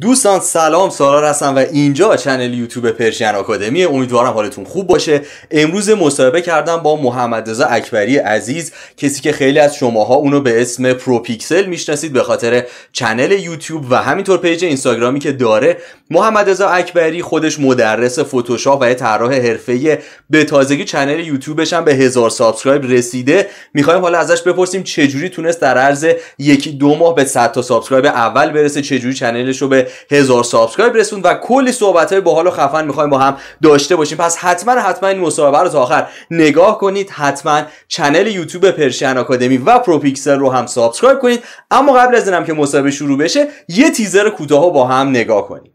دوستان سلام سالار هستم و اینجا چنل یوتیوب پرشین آکادمی امیدوارم حالتون خوب باشه امروز مصاحبه کردم با محمد رضا اکبری عزیز کسی که خیلی از شماها اونو به اسم پروپیکسل میشناسید به خاطر چنل یوتیوب و همینطور پیج اینستاگرامی که داره محمد رضا اکبری خودش مدرس فتوشاپ و طراح حرفه‌ای به تازگی چنل یوتیوبش هم به هزار سابسکرایب رسیده میخوایم حالا ازش بپرسیم چجوری تونست در عرض یکی دو ماه به 100 تا سابسکرایب اول برسه چجوری چنلش رو به هزار سابسکرایب رسون و کلی صحبت های باحال و خفن میخوایم با هم داشته باشیم پس حتما حتما این مصاحبه رو تا آخر نگاه کنید حتما چنل یوتیوب پرشن آکادمی و پروپیکسل رو هم سابسکرایب کنید اما قبل از اینم که مصاحبه شروع بشه یه تیزر کوتاه با هم نگاه کنید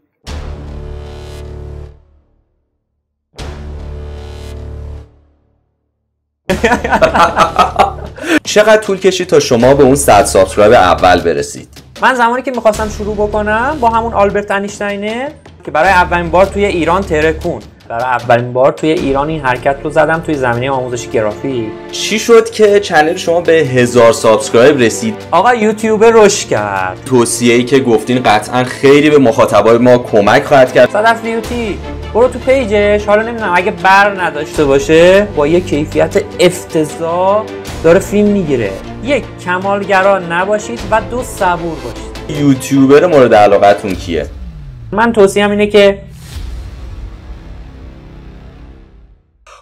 چقدر طول کشید تا شما به اون صد سابسکرایب اول برسید من زمانی که میخواستم شروع بکنم با همون آلبرت انیشتاینه که برای اولین بار توی ایران ترکون برای اولین بار توی ایران این حرکت رو زدم توی زمینه آموزش گرافیک چی شد که چنل شما به هزار سابسکرایب رسید آقا یوتیوب روش کرد توصیه ای که گفتین قطعا خیلی به مخاطبای ما کمک خواهد کرد صدف بیوتی برو تو پیجش حالا نمیدونم اگه بر نداشته باشه با یه کیفیت افتضاح داره فیلم میگیره یک کمالگرا نباشید و دو صبور باشید یوتیوبر مورد علاقتون کیه من توصیهم اینه که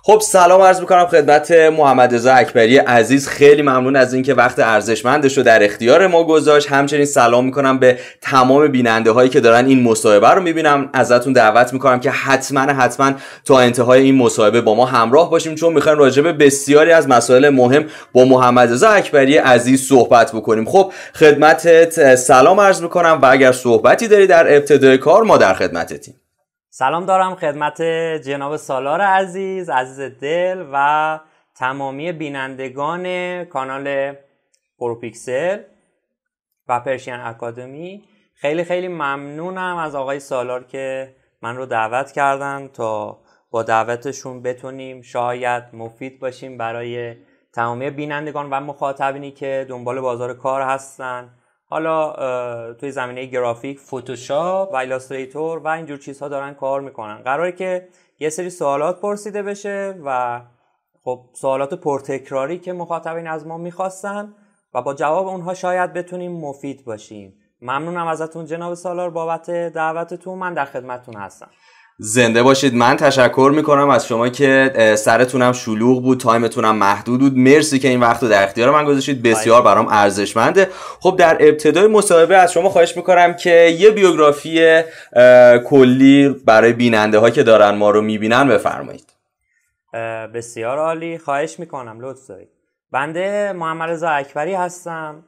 خب سلام عرض میکنم خدمت محمد رضا اکبری عزیز خیلی ممنون از اینکه وقت ارزشمندش رو در اختیار ما گذاشت همچنین سلام میکنم به تمام بیننده هایی که دارن این مصاحبه رو میبینم ازتون دعوت میکنم که حتما حتما تا انتهای این مصاحبه با ما همراه باشیم چون میخوایم راجع به بسیاری از مسائل مهم با محمد رضا اکبری عزیز صحبت بکنیم خب خدمتت سلام عرض میکنم و اگر صحبتی داری در ابتدای کار ما در خدمتتیم سلام دارم خدمت جناب سالار عزیز عزیز دل و تمامی بینندگان کانال پروپیکسل و پرشین اکادمی خیلی خیلی ممنونم از آقای سالار که من رو دعوت کردن تا با دعوتشون بتونیم شاید مفید باشیم برای تمامی بینندگان و مخاطبینی که دنبال بازار کار هستن حالا توی زمینه گرافیک فتوشاپ و ایلاستریتور و اینجور چیزها دارن کار میکنن قراره که یه سری سوالات پرسیده بشه و خب سوالات پرتکراری که مخاطبین از ما میخواستن و با جواب اونها شاید بتونیم مفید باشیم ممنونم ازتون جناب سالار بابت دعوتتون من در خدمتتون هستم زنده باشید من تشکر میکنم از شما که سرتونم شلوغ بود تایمتونم محدود بود مرسی که این وقت رو در اختیار من گذاشتید بله. بسیار برام ارزشمنده خب در ابتدای مصاحبه از شما خواهش میکنم که یه بیوگرافی کلی برای بیننده ها که دارن ما رو میبینن بفرمایید بسیار عالی خواهش میکنم لطف دارید بنده محمد رضا اکبری هستم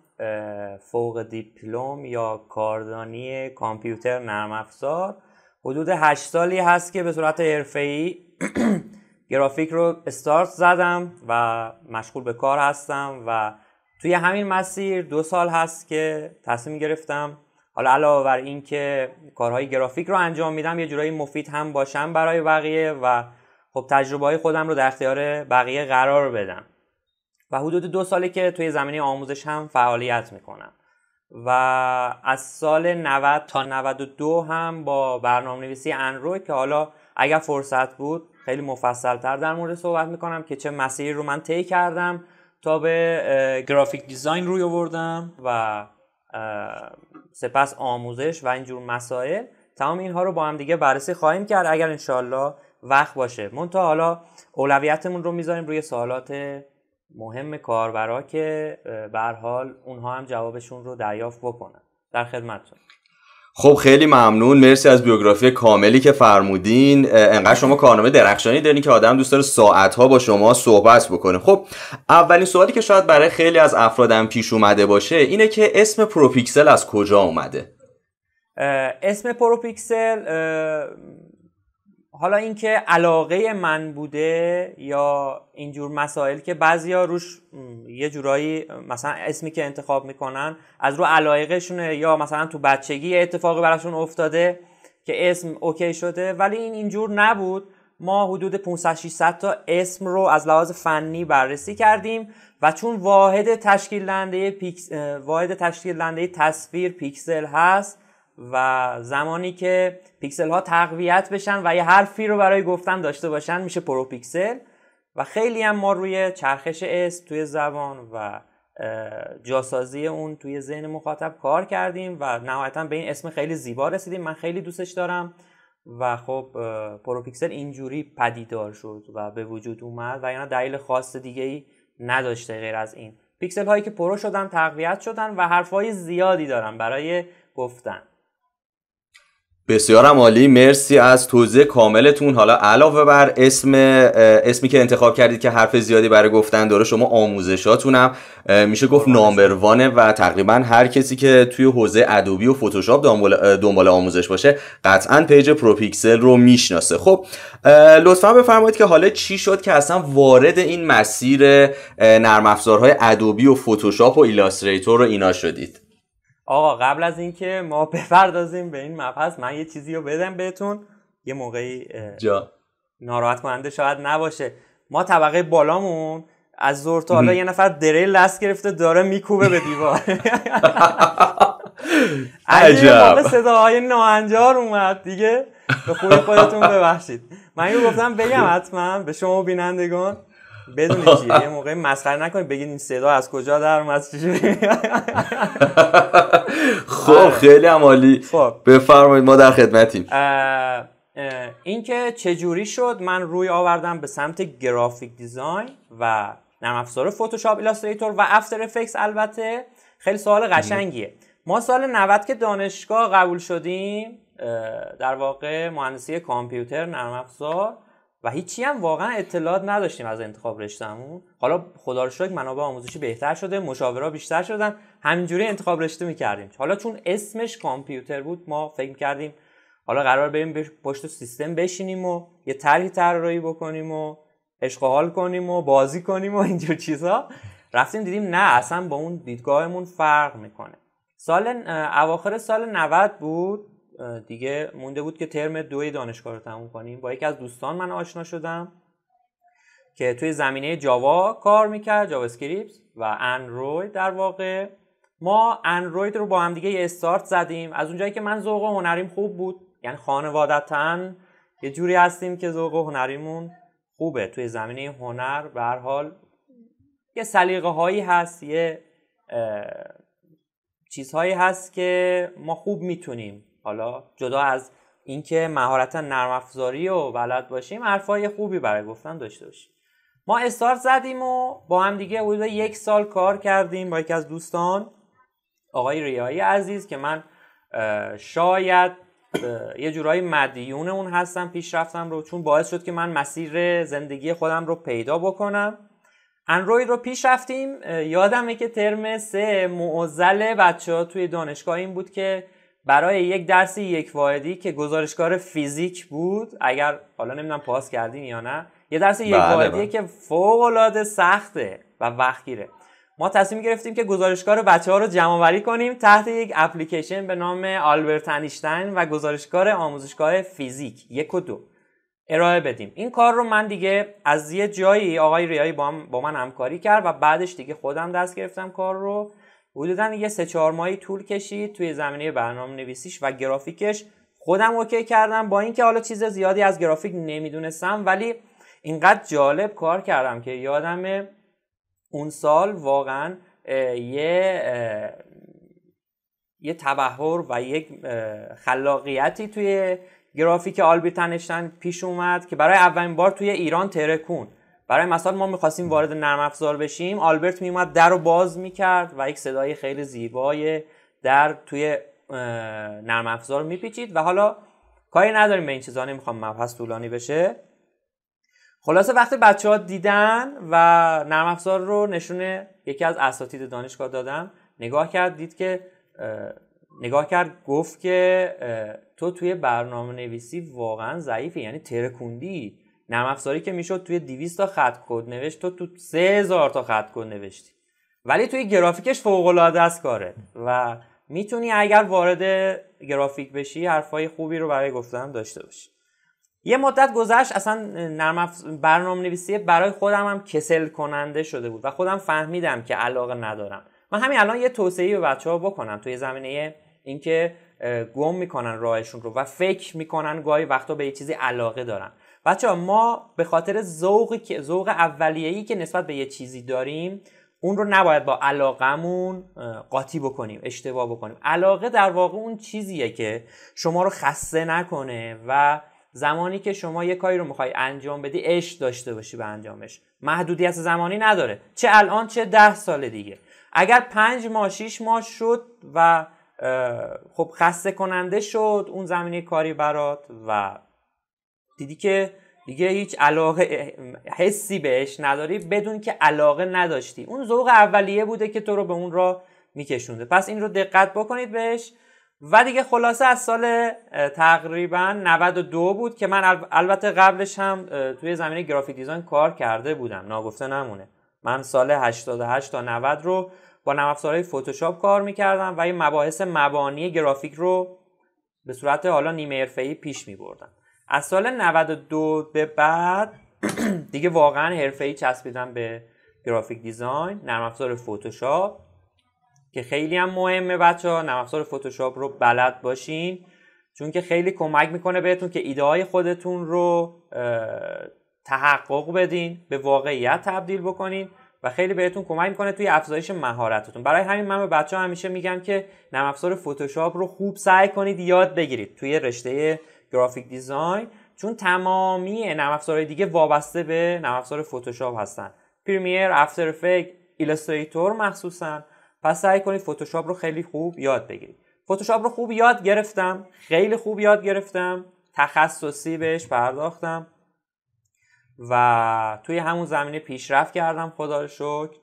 فوق دیپلم یا کاردانی کامپیوتر نرم افزار حدود 8 سالی هست که به صورت حرفه‌ای گرافیک رو استارت زدم و مشغول به کار هستم و توی همین مسیر دو سال هست که تصمیم گرفتم حالا علاوه بر این که کارهای گرافیک رو انجام میدم یه جورایی مفید هم باشم برای بقیه و خب تجربه های خودم رو در اختیار بقیه قرار بدم و حدود دو سالی که توی زمینه آموزش هم فعالیت میکنم و از سال 90 تا 92 هم با برنامه نویسی اندروید که حالا اگر فرصت بود خیلی مفصلتر در مورد صحبت میکنم که چه مسیری رو من طی کردم تا به گرافیک دیزاین روی آوردم و سپس آموزش و اینجور مسائل تمام اینها رو با هم دیگه بررسی خواهیم کرد اگر انشالله وقت باشه تا حالا اولویتمون رو میذاریم روی سوالات مهم کاربرا که به حال اونها هم جوابشون رو دریافت بکنن در خدمتتون خب خیلی ممنون مرسی از بیوگرافی کاملی که فرمودین انقدر شما کارنامه درخشانی دارین که آدم دوست داره ساعتها با شما صحبت بکنه خب اولین سوالی که شاید برای خیلی از افرادم پیش اومده باشه اینه که اسم پروپیکسل از کجا اومده اسم پروپیکسل حالا اینکه علاقه من بوده یا اینجور مسائل که بعضیا روش یه جورایی مثلا اسمی که انتخاب میکنن از رو علایقشونه یا مثلا تو بچگی اتفاقی براشون افتاده که اسم اوکی شده ولی این اینجور نبود ما حدود 500 600 تا اسم رو از لحاظ فنی بررسی کردیم و چون واحد تشکیل دهنده واحد تشکیل دهنده تصویر پیکسل هست و زمانی که پیکسل ها تقویت بشن و یه حرفی رو برای گفتن داشته باشن میشه پرو پیکسل و خیلی هم ما روی چرخش اس توی زبان و جاسازی اون توی ذهن مخاطب کار کردیم و نهایتا به این اسم خیلی زیبا رسیدیم من خیلی دوستش دارم و خب پیکسل اینجوری پدیدار شد و به وجود اومد و یعنی دلیل خاص دیگه ای نداشته غیر از این پیکسل هایی که پرو شدن تقویت شدن و حرف زیادی دارن برای گفتن بسیارم عالی مرسی از توضیح کاملتون حالا علاوه بر اسم اسمی که انتخاب کردید که حرف زیادی برای گفتن داره شما آموزشاتونم میشه گفت نامبروانه و تقریبا هر کسی که توی حوزه ادوبی و فتوشاپ دنبال, دنبال آموزش باشه قطعا پیج پروپیکسل رو میشناسه خب لطفا بفرمایید که حالا چی شد که اصلا وارد این مسیر نرم افزارهای ادوبی و فتوشاپ و ایلاستریتور رو اینا شدید آقا قبل از اینکه ما بپردازیم به این مبحث من یه چیزی رو بدم بهتون یه موقعی جا. ناراحت کننده شاید نباشه ما طبقه بالامون از زور تا حالا یه نفر دریل لست گرفته داره میکوبه به دیوار عجب صداهای ناهنجار اومد دیگه به خود خودتون ببخشید من اینو گفتم بگم حتما به شما بینندگان بدون چی یه موقع مسخره نکنید بگید این صدا از کجا در اومد خب آره. خیلی عمالی خب. بفرمایید ما در خدمتیم اینکه که چجوری شد من روی آوردم به سمت گرافیک دیزاین و نرم افزار فتوشاپ ایلاستریتور و افتر افکس البته خیلی سوال قشنگیه ما سال 90 که دانشگاه قبول شدیم در واقع مهندسی کامپیوتر نرم افزار و هیچی هم واقعا اطلاعات نداشتیم از انتخاب رشتهمون حالا خدا رو شکر منابع آموزشی بهتر شده مشاورا بیشتر شدن همینجوری انتخاب رشته میکردیم حالا چون اسمش کامپیوتر بود ما فکر کردیم حالا قرار بریم پشت سیستم بشینیم و یه طرحی طراحی بکنیم و عشق کنیم و بازی کنیم و اینجور چیزها رفتیم دیدیم نه اصلا با اون دیدگاهمون فرق میکنه سال اواخر سال 90 بود دیگه مونده بود که ترم دوی دانشگاه رو تموم کنیم با یکی از دوستان من آشنا شدم که توی زمینه جاوا کار میکرد جاوا اسکریپت و اندروید در واقع ما اندروید رو با هم دیگه یه استارت زدیم از اونجایی که من ذوق هنریم خوب بود یعنی خانوادتا یه جوری هستیم که ذوق هنریمون خوبه توی زمینه هنر به هر حال یه سلیقه هایی هست یه چیزهایی هست که ما خوب میتونیم حالا جدا از اینکه مهارت نرم افزاری و بلد باشیم حرفای خوبی برای گفتن داشته باشیم ما استارت زدیم و با هم دیگه حدود یک سال کار کردیم با یکی از دوستان آقای ریایی عزیز که من شاید یه جورایی مدیون اون هستم رفتم رو چون باعث شد که من مسیر زندگی خودم رو پیدا بکنم اندروید رو پیش رفتیم یادمه که ترم سه معزل بچه ها توی دانشگاه این بود که برای یک درس یک واحدی که گزارشکار فیزیک بود اگر حالا نمیدونم پاس کردین یا نه یه درس یک بله، واحدیه بله. که فوق العاده سخته و وقت گیره ما تصمیم گرفتیم که گزارشگار بچه ها رو جمع وری کنیم تحت یک اپلیکیشن به نام آلبرت انیشتین و گزارشکار آموزشگاه فیزیک یک و دو ارائه بدیم این کار رو من دیگه از یه جایی آقای ریایی با, با من همکاری کرد و بعدش دیگه خودم دست گرفتم کار رو حدودا یه سه چهار ماهی طول کشید توی زمینه برنامه نویسیش و گرافیکش خودم اوکی کردم با اینکه حالا چیز زیادی از گرافیک نمیدونستم ولی اینقدر جالب کار کردم که یادم اون سال واقعا یه یه تبهر و یک خلاقیتی توی گرافیک آلبرت پیش اومد که برای اولین بار توی ایران ترکون برای مثال ما میخواستیم وارد نرم افزار بشیم آلبرت میومد در رو باز میکرد و یک صدای خیلی زیبای در توی نرم افزار میپیچید و حالا کاری نداریم به این چیزا نمیخوام مبحث طولانی بشه خلاصه وقتی بچه ها دیدن و نرم افزار رو نشون یکی از اساتید دانشگاه دادم نگاه کرد دید که نگاه کرد گفت که تو توی برنامه نویسی واقعا ضعیفی یعنی ترکوندی نرم افزاری که میشد توی 200 تا خط کد نوشت تو تو 3000 تا خط کد نوشتی ولی توی گرافیکش فوق العاده است کاره و میتونی اگر وارد گرافیک بشی حرفای خوبی رو برای گفتن داشته باشی یه مدت گذشت اصلا نرم برنامه نویسی برای خودم هم کسل کننده شده بود و خودم فهمیدم که علاقه ندارم من همین الان یه توصیه به بچه ها بکنم توی زمینه اینکه گم میکنن راهشون رو و فکر میکنن گاهی وقتا به یه چیزی علاقه دارن بچه ما به خاطر ذوق ذوق اولیه‌ای که نسبت به یه چیزی داریم اون رو نباید با علاقمون قاطی بکنیم اشتباه بکنیم علاقه در واقع اون چیزیه که شما رو خسته نکنه و زمانی که شما یه کاری رو میخوای انجام بدی عشق داشته باشی به انجامش محدودیت زمانی نداره چه الان چه ده سال دیگه اگر پنج ماه شیش ماه شد و خب خسته کننده شد اون زمینه کاری برات و دیدی که دیگه هیچ علاقه حسی بهش نداری بدون که علاقه نداشتی اون ذوق اولیه بوده که تو رو به اون را میکشونده پس این رو دقت بکنید بهش و دیگه خلاصه از سال تقریبا 92 بود که من البته قبلش هم توی زمینه گرافیک دیزاین کار کرده بودم ناگفته نمونه من سال 88 تا 90 رو با نرم افزارهای فتوشاپ کار میکردم و این مباحث مبانی گرافیک رو به صورت حالا نیمه حرفه‌ای پیش میبردم از سال 92 به بعد دیگه واقعا ای چسبیدم به گرافیک دیزاین نرم افزار فتوشاپ که خیلی هم مهمه بچه ها نرم افزار فتوشاپ رو بلد باشین چون که خیلی کمک میکنه بهتون که ایده های خودتون رو تحقق بدین به واقعیت تبدیل بکنین و خیلی بهتون کمک میکنه توی افزایش مهارتتون برای همین من به بچه ها همیشه میگم که نرم افزار فتوشاپ رو خوب سعی کنید یاد بگیرید توی رشته گرافیک دیزاین چون تمامی نرم افزارهای دیگه وابسته به نرم افزار فتوشاپ هستن پریمیر افتر افکت ایلاستریتور مخصوصا پس سعی کنید فتوشاپ رو خیلی خوب یاد بگیرید فتوشاپ رو خوب یاد گرفتم خیلی خوب یاد گرفتم تخصصی بهش پرداختم و توی همون زمینه پیشرفت کردم خدا رو شکر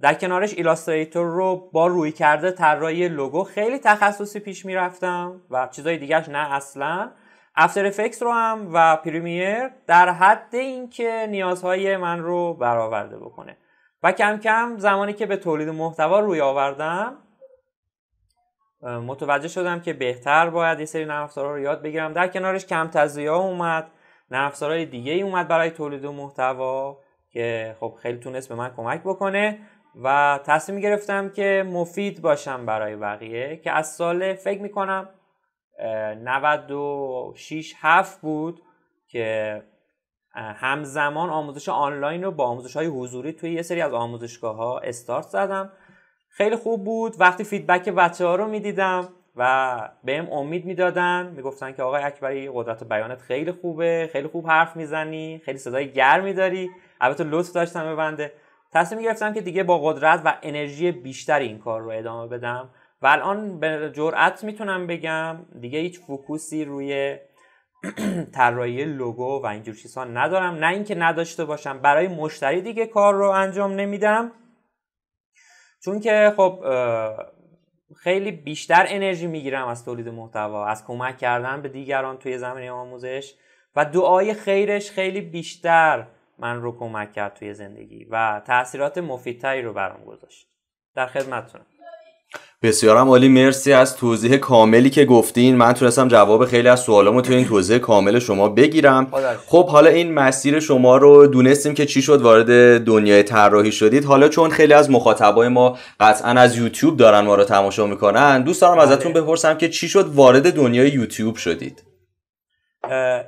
در کنارش ایلاستریتور رو با روی کرده طراحی لوگو خیلی تخصصی پیش میرفتم و چیزای دیگرش نه اصلا افتر افکس رو هم و پریمیر در حد اینکه نیازهای من رو برآورده بکنه و کم کم زمانی که به تولید محتوا روی آوردم متوجه شدم که بهتر باید یه سری نرم رو یاد بگیرم در کنارش کم ها اومد نرم دیگه ای اومد برای تولید محتوا که خب خیلی تونست به من کمک بکنه و تصمیم گرفتم که مفید باشم برای بقیه که از سال فکر میکنم 96 هفت بود که همزمان آموزش آنلاین رو با آموزش های حضوری توی یه سری از آموزشگاه ها استارت زدم خیلی خوب بود وقتی فیدبک بچه ها رو میدیدم و بهم امید میدادن میگفتن که آقای اکبری قدرت بیانت خیلی خوبه خیلی خوب حرف میزنی خیلی صدای گرمی داری البته لطف داشتم بنده تصمیم گرفتم که دیگه با قدرت و انرژی بیشتری این کار رو ادامه بدم و الان به جرأت میتونم بگم دیگه هیچ فوکوسی روی طراحی لوگو و اینجور چیزها ندارم نه اینکه نداشته باشم برای مشتری دیگه کار رو انجام نمیدم چون که خب خیلی بیشتر انرژی میگیرم از تولید محتوا از کمک کردن به دیگران توی زمینه آموزش و دعای خیرش خیلی بیشتر من رو کمک کرد توی زندگی و تاثیرات مفیدتری رو برام گذاشت در خدمتتونم بسیارم عالی مرسی از توضیح کاملی که گفتین من تونستم جواب خیلی از سوالامو تو این توضیح کامل شما بگیرم خب حالا این مسیر شما رو دونستیم که چی شد وارد دنیای طراحی شدید حالا چون خیلی از مخاطبای ما قطعا از یوتیوب دارن ما رو تماشا میکنن دوست دارم بله. ازتون بپرسم که چی شد وارد دنیای یوتیوب شدید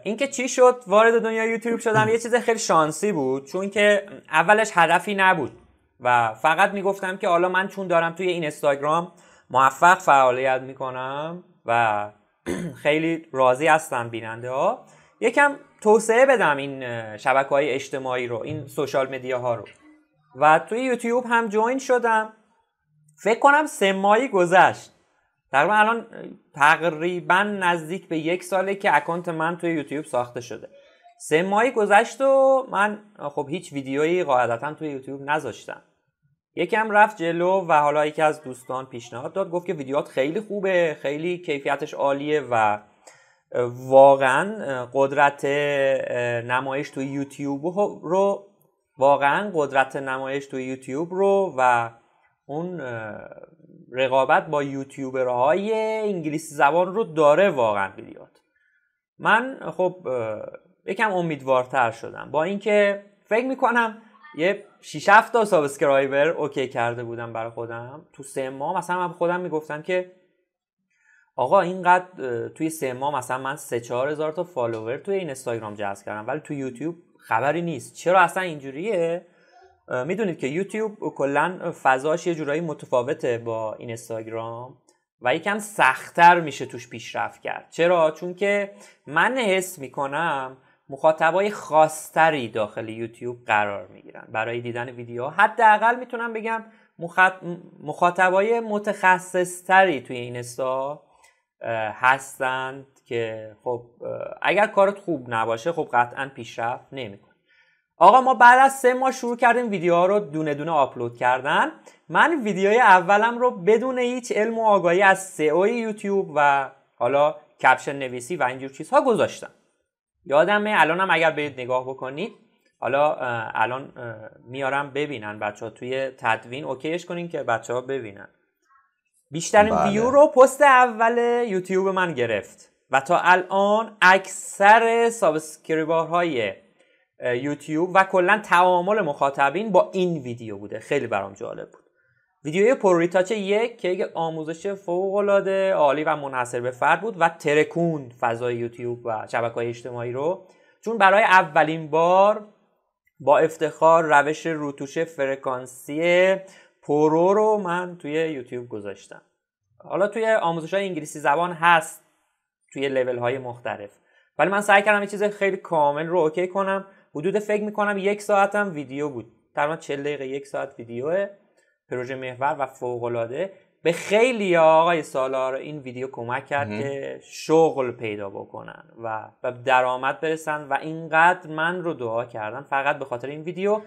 اینکه چی شد وارد دنیا یوتیوب شدم یه چیز خیلی شانسی بود چون که اولش هدفی نبود و فقط میگفتم که حالا من چون دارم توی این اینستاگرام موفق فعالیت میکنم و خیلی راضی هستم بیننده ها یکم توسعه بدم این شبکه های اجتماعی رو این سوشال مدیا ها رو و توی یوتیوب هم جوین شدم فکر کنم سه ماهی گذشت تقریبا الان تقریبا نزدیک به یک ساله که اکانت من توی یوتیوب ساخته شده سه ماهی گذشت و من خب هیچ ویدیویی قاعدتا توی یوتیوب نذاشتم یکم رفت جلو و حالا یکی از دوستان پیشنهاد داد گفت که ویدیوات خیلی خوبه خیلی کیفیتش عالیه و واقعا قدرت نمایش توی یوتیوب رو واقعا قدرت نمایش توی یوتیوب رو و اون رقابت با یوتیوبرهای انگلیسی زبان رو داره واقعا بیلیارد من خب یکم امیدوارتر شدم با اینکه فکر میکنم یه 6 7 تا سابسکرایبر اوکی کرده بودم برای خودم تو سه ماه مثلا من خودم میگفتم که آقا اینقدر توی سه ماه مثلا من سه چهار هزار تا فالوور توی این اینستاگرام جذب کردم ولی تو یوتیوب خبری نیست چرا اصلا اینجوریه میدونید که یوتیوب کلا فضاش یه جورایی متفاوته با اینستاگرام و یکم سختتر میشه توش پیشرفت کرد چرا چون که من حس میکنم مخاطبای خاصتری داخل یوتیوب قرار میگیرن برای دیدن ویدیوها حداقل میتونم بگم مخاطبای متخصصتری توی اینستا هستند که خب اگر کارت خوب نباشه خب قطعا پیشرفت نمیکنه آقا ما بعد از سه ماه شروع کردیم ویدیوها رو دونه دونه آپلود کردن من ویدیوی اولم رو بدون هیچ علم و آگاهی از سئو یوتیوب و حالا کپشن نویسی و اینجور چیزها گذاشتم یادمه الانم اگر برید نگاه بکنید حالا الان میارم ببینن بچه ها توی تدوین اوکیش کنین که بچه ها ببینن بیشترین بله. ویو رو پست اول یوتیوب من گرفت و تا الان اکثر سابسکریبرهای یوتیوب و کلا تعامل مخاطبین با این ویدیو بوده خیلی برام جالب بود ویدیوی پروریتاچ یک که یک آموزش فوق عالی و منحصر به فرد بود و ترکون فضای یوتیوب و شبکه های اجتماعی رو چون برای اولین بار با افتخار روش روتوش فرکانسی پرو رو من توی یوتیوب گذاشتم حالا توی آموزش های انگلیسی زبان هست توی لول های مختلف ولی من سعی کردم یه چیز خیلی کامل رو اوکی کنم حدود فکر میکنم یک ساعتم ویدیو بود تقریبا 40 دقیقه یک ساعت ویدیو پروژه محور و فوق العاده به خیلی آقای سالار این ویدیو کمک کرد که شغل پیدا بکنن و به درآمد برسن و اینقدر من رو دعا کردن فقط به خاطر این ویدیو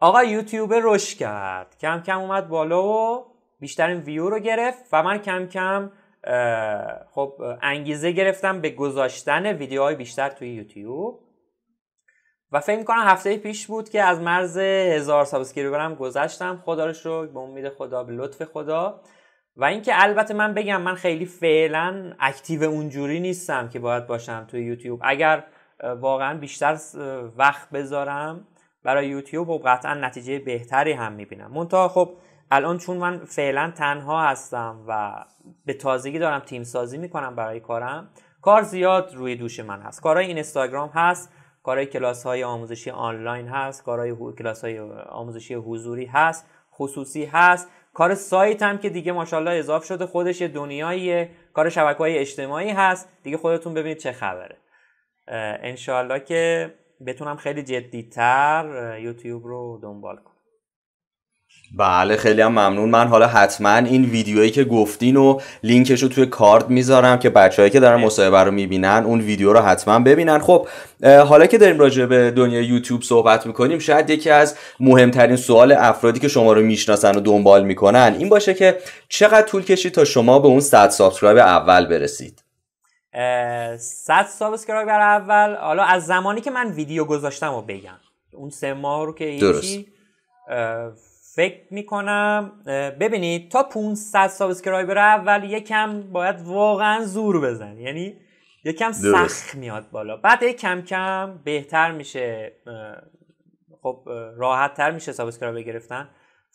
آقا یوتیوب رشد کرد کم کم اومد بالا و بیشترین ویو رو گرفت و من کم کم خب انگیزه گرفتم به گذاشتن ویدیوهای بیشتر توی یوتیوب و فکر میکنم هفته پیش بود که از مرز هزار سابسکریبرم گذشتم خدا رو شکر به امید خدا به لطف خدا و اینکه البته من بگم من خیلی فعلا اکتیو اونجوری نیستم که باید باشم توی یوتیوب اگر واقعا بیشتر وقت بذارم برای یوتیوب و خب قطعا نتیجه بهتری هم میبینم منتها خب الان چون من فعلا تنها هستم و به تازگی دارم تیم سازی میکنم برای کارم کار زیاد روی دوش من هست کارهای اینستاگرام هست کارهای کلاس های آموزشی آنلاین هست کارهای کلاس های آموزشی حضوری هست خصوصی هست کار سایت هم که دیگه ماشاءالله اضاف شده خودش دنیاییه کار شبکه های اجتماعی هست دیگه خودتون ببینید چه خبره انشالله که بتونم خیلی جدیتر یوتیوب رو دنبال کنم بله خیلی هم ممنون من حالا حتما این ویدیویی که گفتین و لینکش رو توی کارد میذارم که بچههایی که دارن مصاحبه رو میبینن اون ویدیو رو حتما ببینن خب حالا که داریم راجع به دنیای یوتیوب صحبت میکنیم شاید یکی از مهمترین سوال افرادی که شما رو میشناسن و دنبال میکنن این باشه که چقدر طول کشید تا شما به اون 100 سابسکرایب اول برسید 100 سابسکرایبر اول حالا از زمانی که من ویدیو گذاشتم و بگم اون سه ماه رو که فکر میکنم ببینید تا 500 سابسکرایبر اول یکم باید واقعا زور بزن یعنی یکم سخت میاد بالا بعد کم کم بهتر میشه خب راحت تر میشه سابسکرایبر گرفتن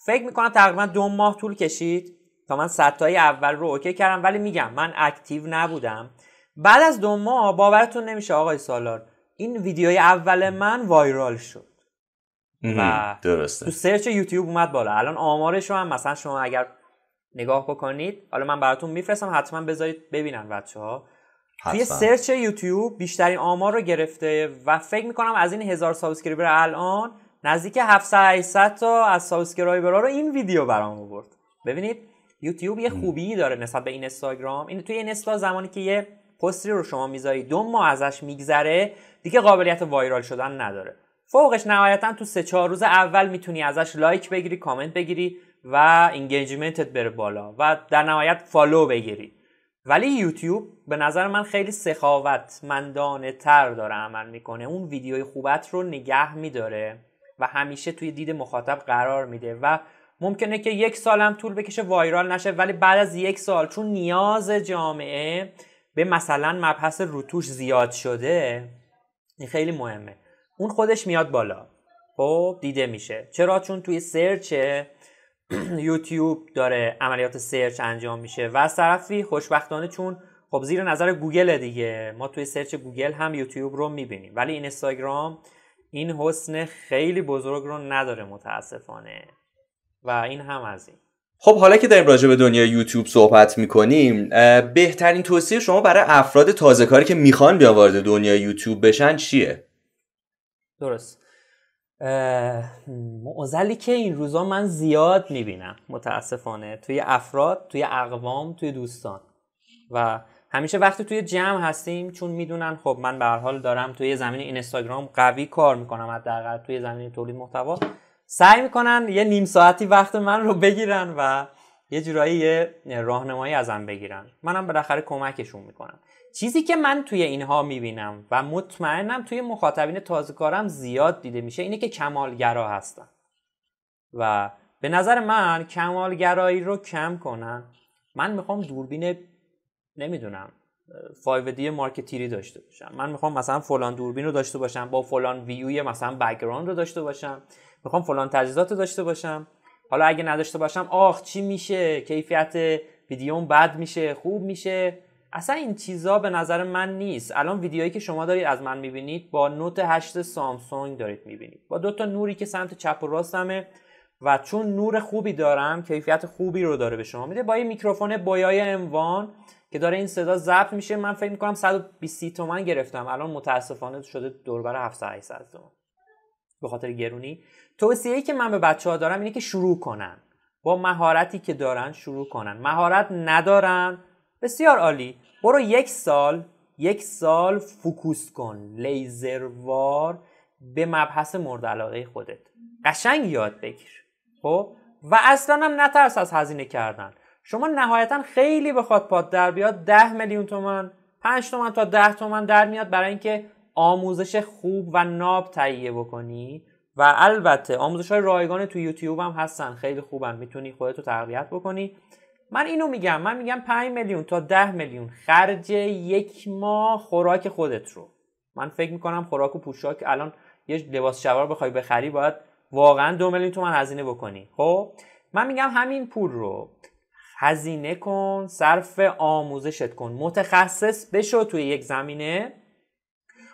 فکر میکنم تقریبا دو ماه طول کشید تا من صدتای اول رو اوکی کردم ولی میگم من اکتیو نبودم بعد از دو ماه باورتون نمیشه آقای سالار این ویدیوی اول من وایرال شد و درسته تو سرچ یوتیوب اومد بالا الان آمارش رو هم مثلا شما اگر نگاه بکنید حالا من براتون میفرستم حتما بذارید ببینن بچه ها توی سرچ یوتیوب بیشترین آمار رو گرفته و فکر میکنم از این هزار سابسکرایبر الان نزدیک 700 800 تا از سابسکرایبرا رو این ویدیو برام آورد ببینید یوتیوب یه خوبی داره نسبت به اینستاگرام این توی اینستا زمانی که یه پستی رو شما میذاری دو ماه ازش میگذره دیگه قابلیت وایرال شدن نداره فوقش نهایتا تو سه چهار روز اول میتونی ازش لایک بگیری کامنت بگیری و انگیجمنتت بره بالا و در نهایت فالو بگیری ولی یوتیوب به نظر من خیلی مندانه تر داره عمل میکنه اون ویدیوی خوبت رو نگه میداره و همیشه توی دید مخاطب قرار میده و ممکنه که یک سالم طول بکشه وایرال نشه ولی بعد از یک سال چون نیاز جامعه به مثلا مبحث روتوش زیاد شده این خیلی مهمه اون خودش میاد بالا خب دیده میشه چرا چون توی سرچ یوتیوب داره عملیات سرچ انجام میشه و از طرفی خوشبختانه چون خب زیر نظر گوگل دیگه ما توی سرچ گوگل هم یوتیوب رو میبینیم ولی اینستاگرام این حسن خیلی بزرگ رو نداره متاسفانه و این هم از این خب حالا که داریم راجع به دنیا یوتیوب صحبت میکنیم بهترین توصیه شما برای افراد تازه کاری که میخوان بیان وارد دنیا یوتیوب بشن چیه؟ درست معذلی که این روزا من زیاد میبینم متاسفانه توی افراد توی اقوام توی دوستان و همیشه وقتی توی جمع هستیم چون میدونن خب من به حال دارم توی زمین اینستاگرام قوی کار میکنم حداقل توی زمین تولید محتوا سعی میکنن یه نیم ساعتی وقت من رو بگیرن و یه جورایی یه راهنمایی ازم بگیرن منم بالاخره کمکشون میکنم چیزی که من توی اینها میبینم و مطمئنم توی مخاطبین تازهکارم زیاد دیده میشه اینه که کمالگرا هستن و به نظر من کمالگرایی رو کم کنن من میخوام دوربین نمیدونم 5D مارکتیری داشته باشم من میخوام مثلا فلان دوربین رو داشته باشم با فلان ویوی مثلا بکگراند رو داشته باشم میخوام فلان تجهیزات رو داشته باشم حالا اگه نداشته باشم آخ چی میشه کیفیت ویدیوم بد میشه خوب میشه اصلا این چیزا به نظر من نیست الان ویدیوهایی که شما دارید از من میبینید با نوت 8 سامسونگ دارید میبینید با دو تا نوری که سمت چپ و راستمه و چون نور خوبی دارم کیفیت خوبی رو داره به شما میده با یه میکروفون بویای اموان که داره این صدا ضبط میشه من فکر میکنم 120 تومن گرفتم الان متاسفانه شده بر 700 800 تومن به خاطر گرونی توصیه که من به بچه ها دارم اینه که شروع کنن با مهارتی که دارن شروع کنن مهارت ندارن بسیار عالی برو یک سال یک سال فوکوس کن لیزروار به مبحث مورد علاقه خودت قشنگ یاد بگیر خب و اصلا هم نترس از هزینه کردن شما نهایتا خیلی بخواد پاد در بیاد ده میلیون تومن پنج تومن تا ده تومن در میاد برای اینکه آموزش خوب و ناب تهیه بکنی و البته آموزش های رایگان تو یوتیوب هم هستن خیلی خوبن میتونی خودتو تقویت بکنی من اینو میگم من میگم 5 میلیون تا 10 میلیون خرج یک ماه خوراک خودت رو من فکر میکنم خوراک و پوشاک الان یه لباس شلوار بخوای بخری باید واقعا دو میلیون تومن هزینه بکنی خب من میگم همین پول رو هزینه کن صرف آموزشت کن متخصص بشو توی یک زمینه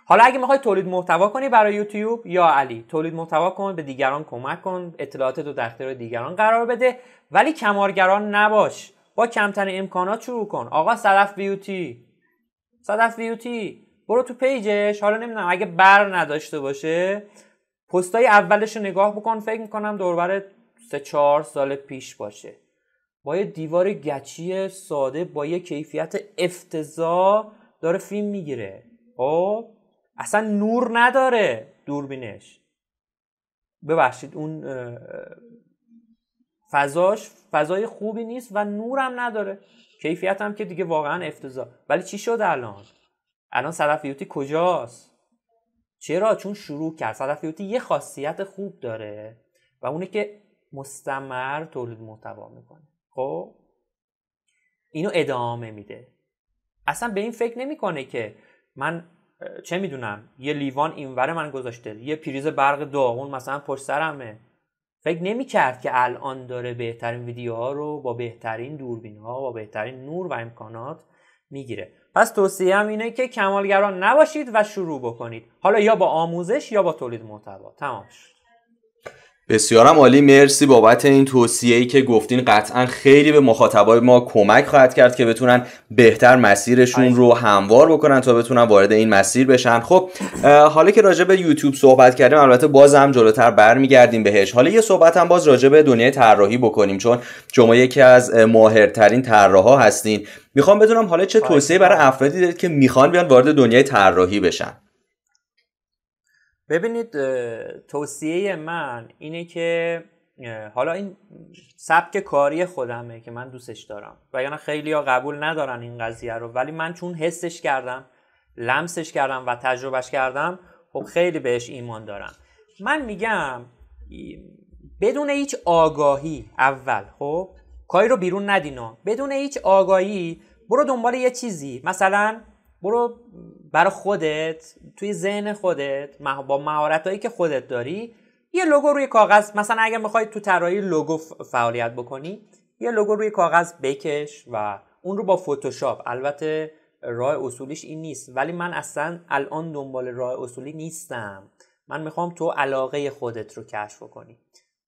حالا اگه میخوای تولید محتوا کنی برای یوتیوب یا علی تولید محتوا کن به دیگران کمک کن اطلاعات دو دختر دیگران قرار بده ولی کمارگران نباش با کمترین امکانات شروع کن آقا صدف بیوتی صدف بیوتی برو تو پیجش حالا نمیدونم اگه بر نداشته باشه پستای اولش رو نگاه بکن فکر میکنم دوربر سه چهار سال پیش باشه با یه دیوار گچی ساده با یه کیفیت افتضاح داره فیلم میگیره خب اصلا نور نداره دوربینش ببخشید اون فضاش فضای خوبی نیست و نور هم نداره کیفیت هم که دیگه واقعا افتضاح ولی چی شد الان الان یوتی کجاست چرا چون شروع کرد یوتی یه خاصیت خوب داره و اونه که مستمر تولید محتوا میکنه خب اینو ادامه میده اصلا به این فکر نمیکنه که من چه میدونم یه لیوان اینور من گذاشته یه پریز برق داغون مثلا پشت سرمه فکر کرد که الان داره بهترین ویدیوها رو با بهترین دوربین ها با بهترین نور و امکانات میگیره پس توصیه هم اینه که کمالگران نباشید و شروع بکنید حالا یا با آموزش یا با تولید محتوا شد بسیارم عالی مرسی بابت این توصیه ای که گفتین قطعا خیلی به مخاطبای ما کمک خواهد کرد که بتونن بهتر مسیرشون رو هموار بکنن تا بتونن وارد این مسیر بشن خب حالا که راجع به یوتیوب صحبت کردیم البته باز هم جلوتر برمیگردیم بهش حالا یه صحبت هم باز راجع به دنیای طراحی بکنیم چون شما یکی از ماهرترین طراحا هستین میخوام بدونم حالا چه توصیه برای افرادی دارید که میخوان بیان وارد دنیای طراحی بشن ببینید توصیه من اینه که حالا این سبک کاری خودمه که من دوستش دارم یعنی خیلی ها قبول ندارن این قضیه رو ولی من چون حسش کردم لمسش کردم و تجربهش کردم خب خیلی بهش ایمان دارم من میگم بدون هیچ آگاهی اول خب کاری رو بیرون ندینا بدون هیچ آگاهی برو دنبال یه چیزی مثلا برو برای خودت توی ذهن خودت با مهارتهایی که خودت داری یه لوگو روی کاغذ مثلا اگر میخوای تو طراحی لوگو فعالیت بکنی یه لوگو روی کاغذ بکش و اون رو با فتوشاپ البته راه اصولیش این نیست ولی من اصلا الان دنبال راه اصولی نیستم من میخوام تو علاقه خودت رو کشف کنی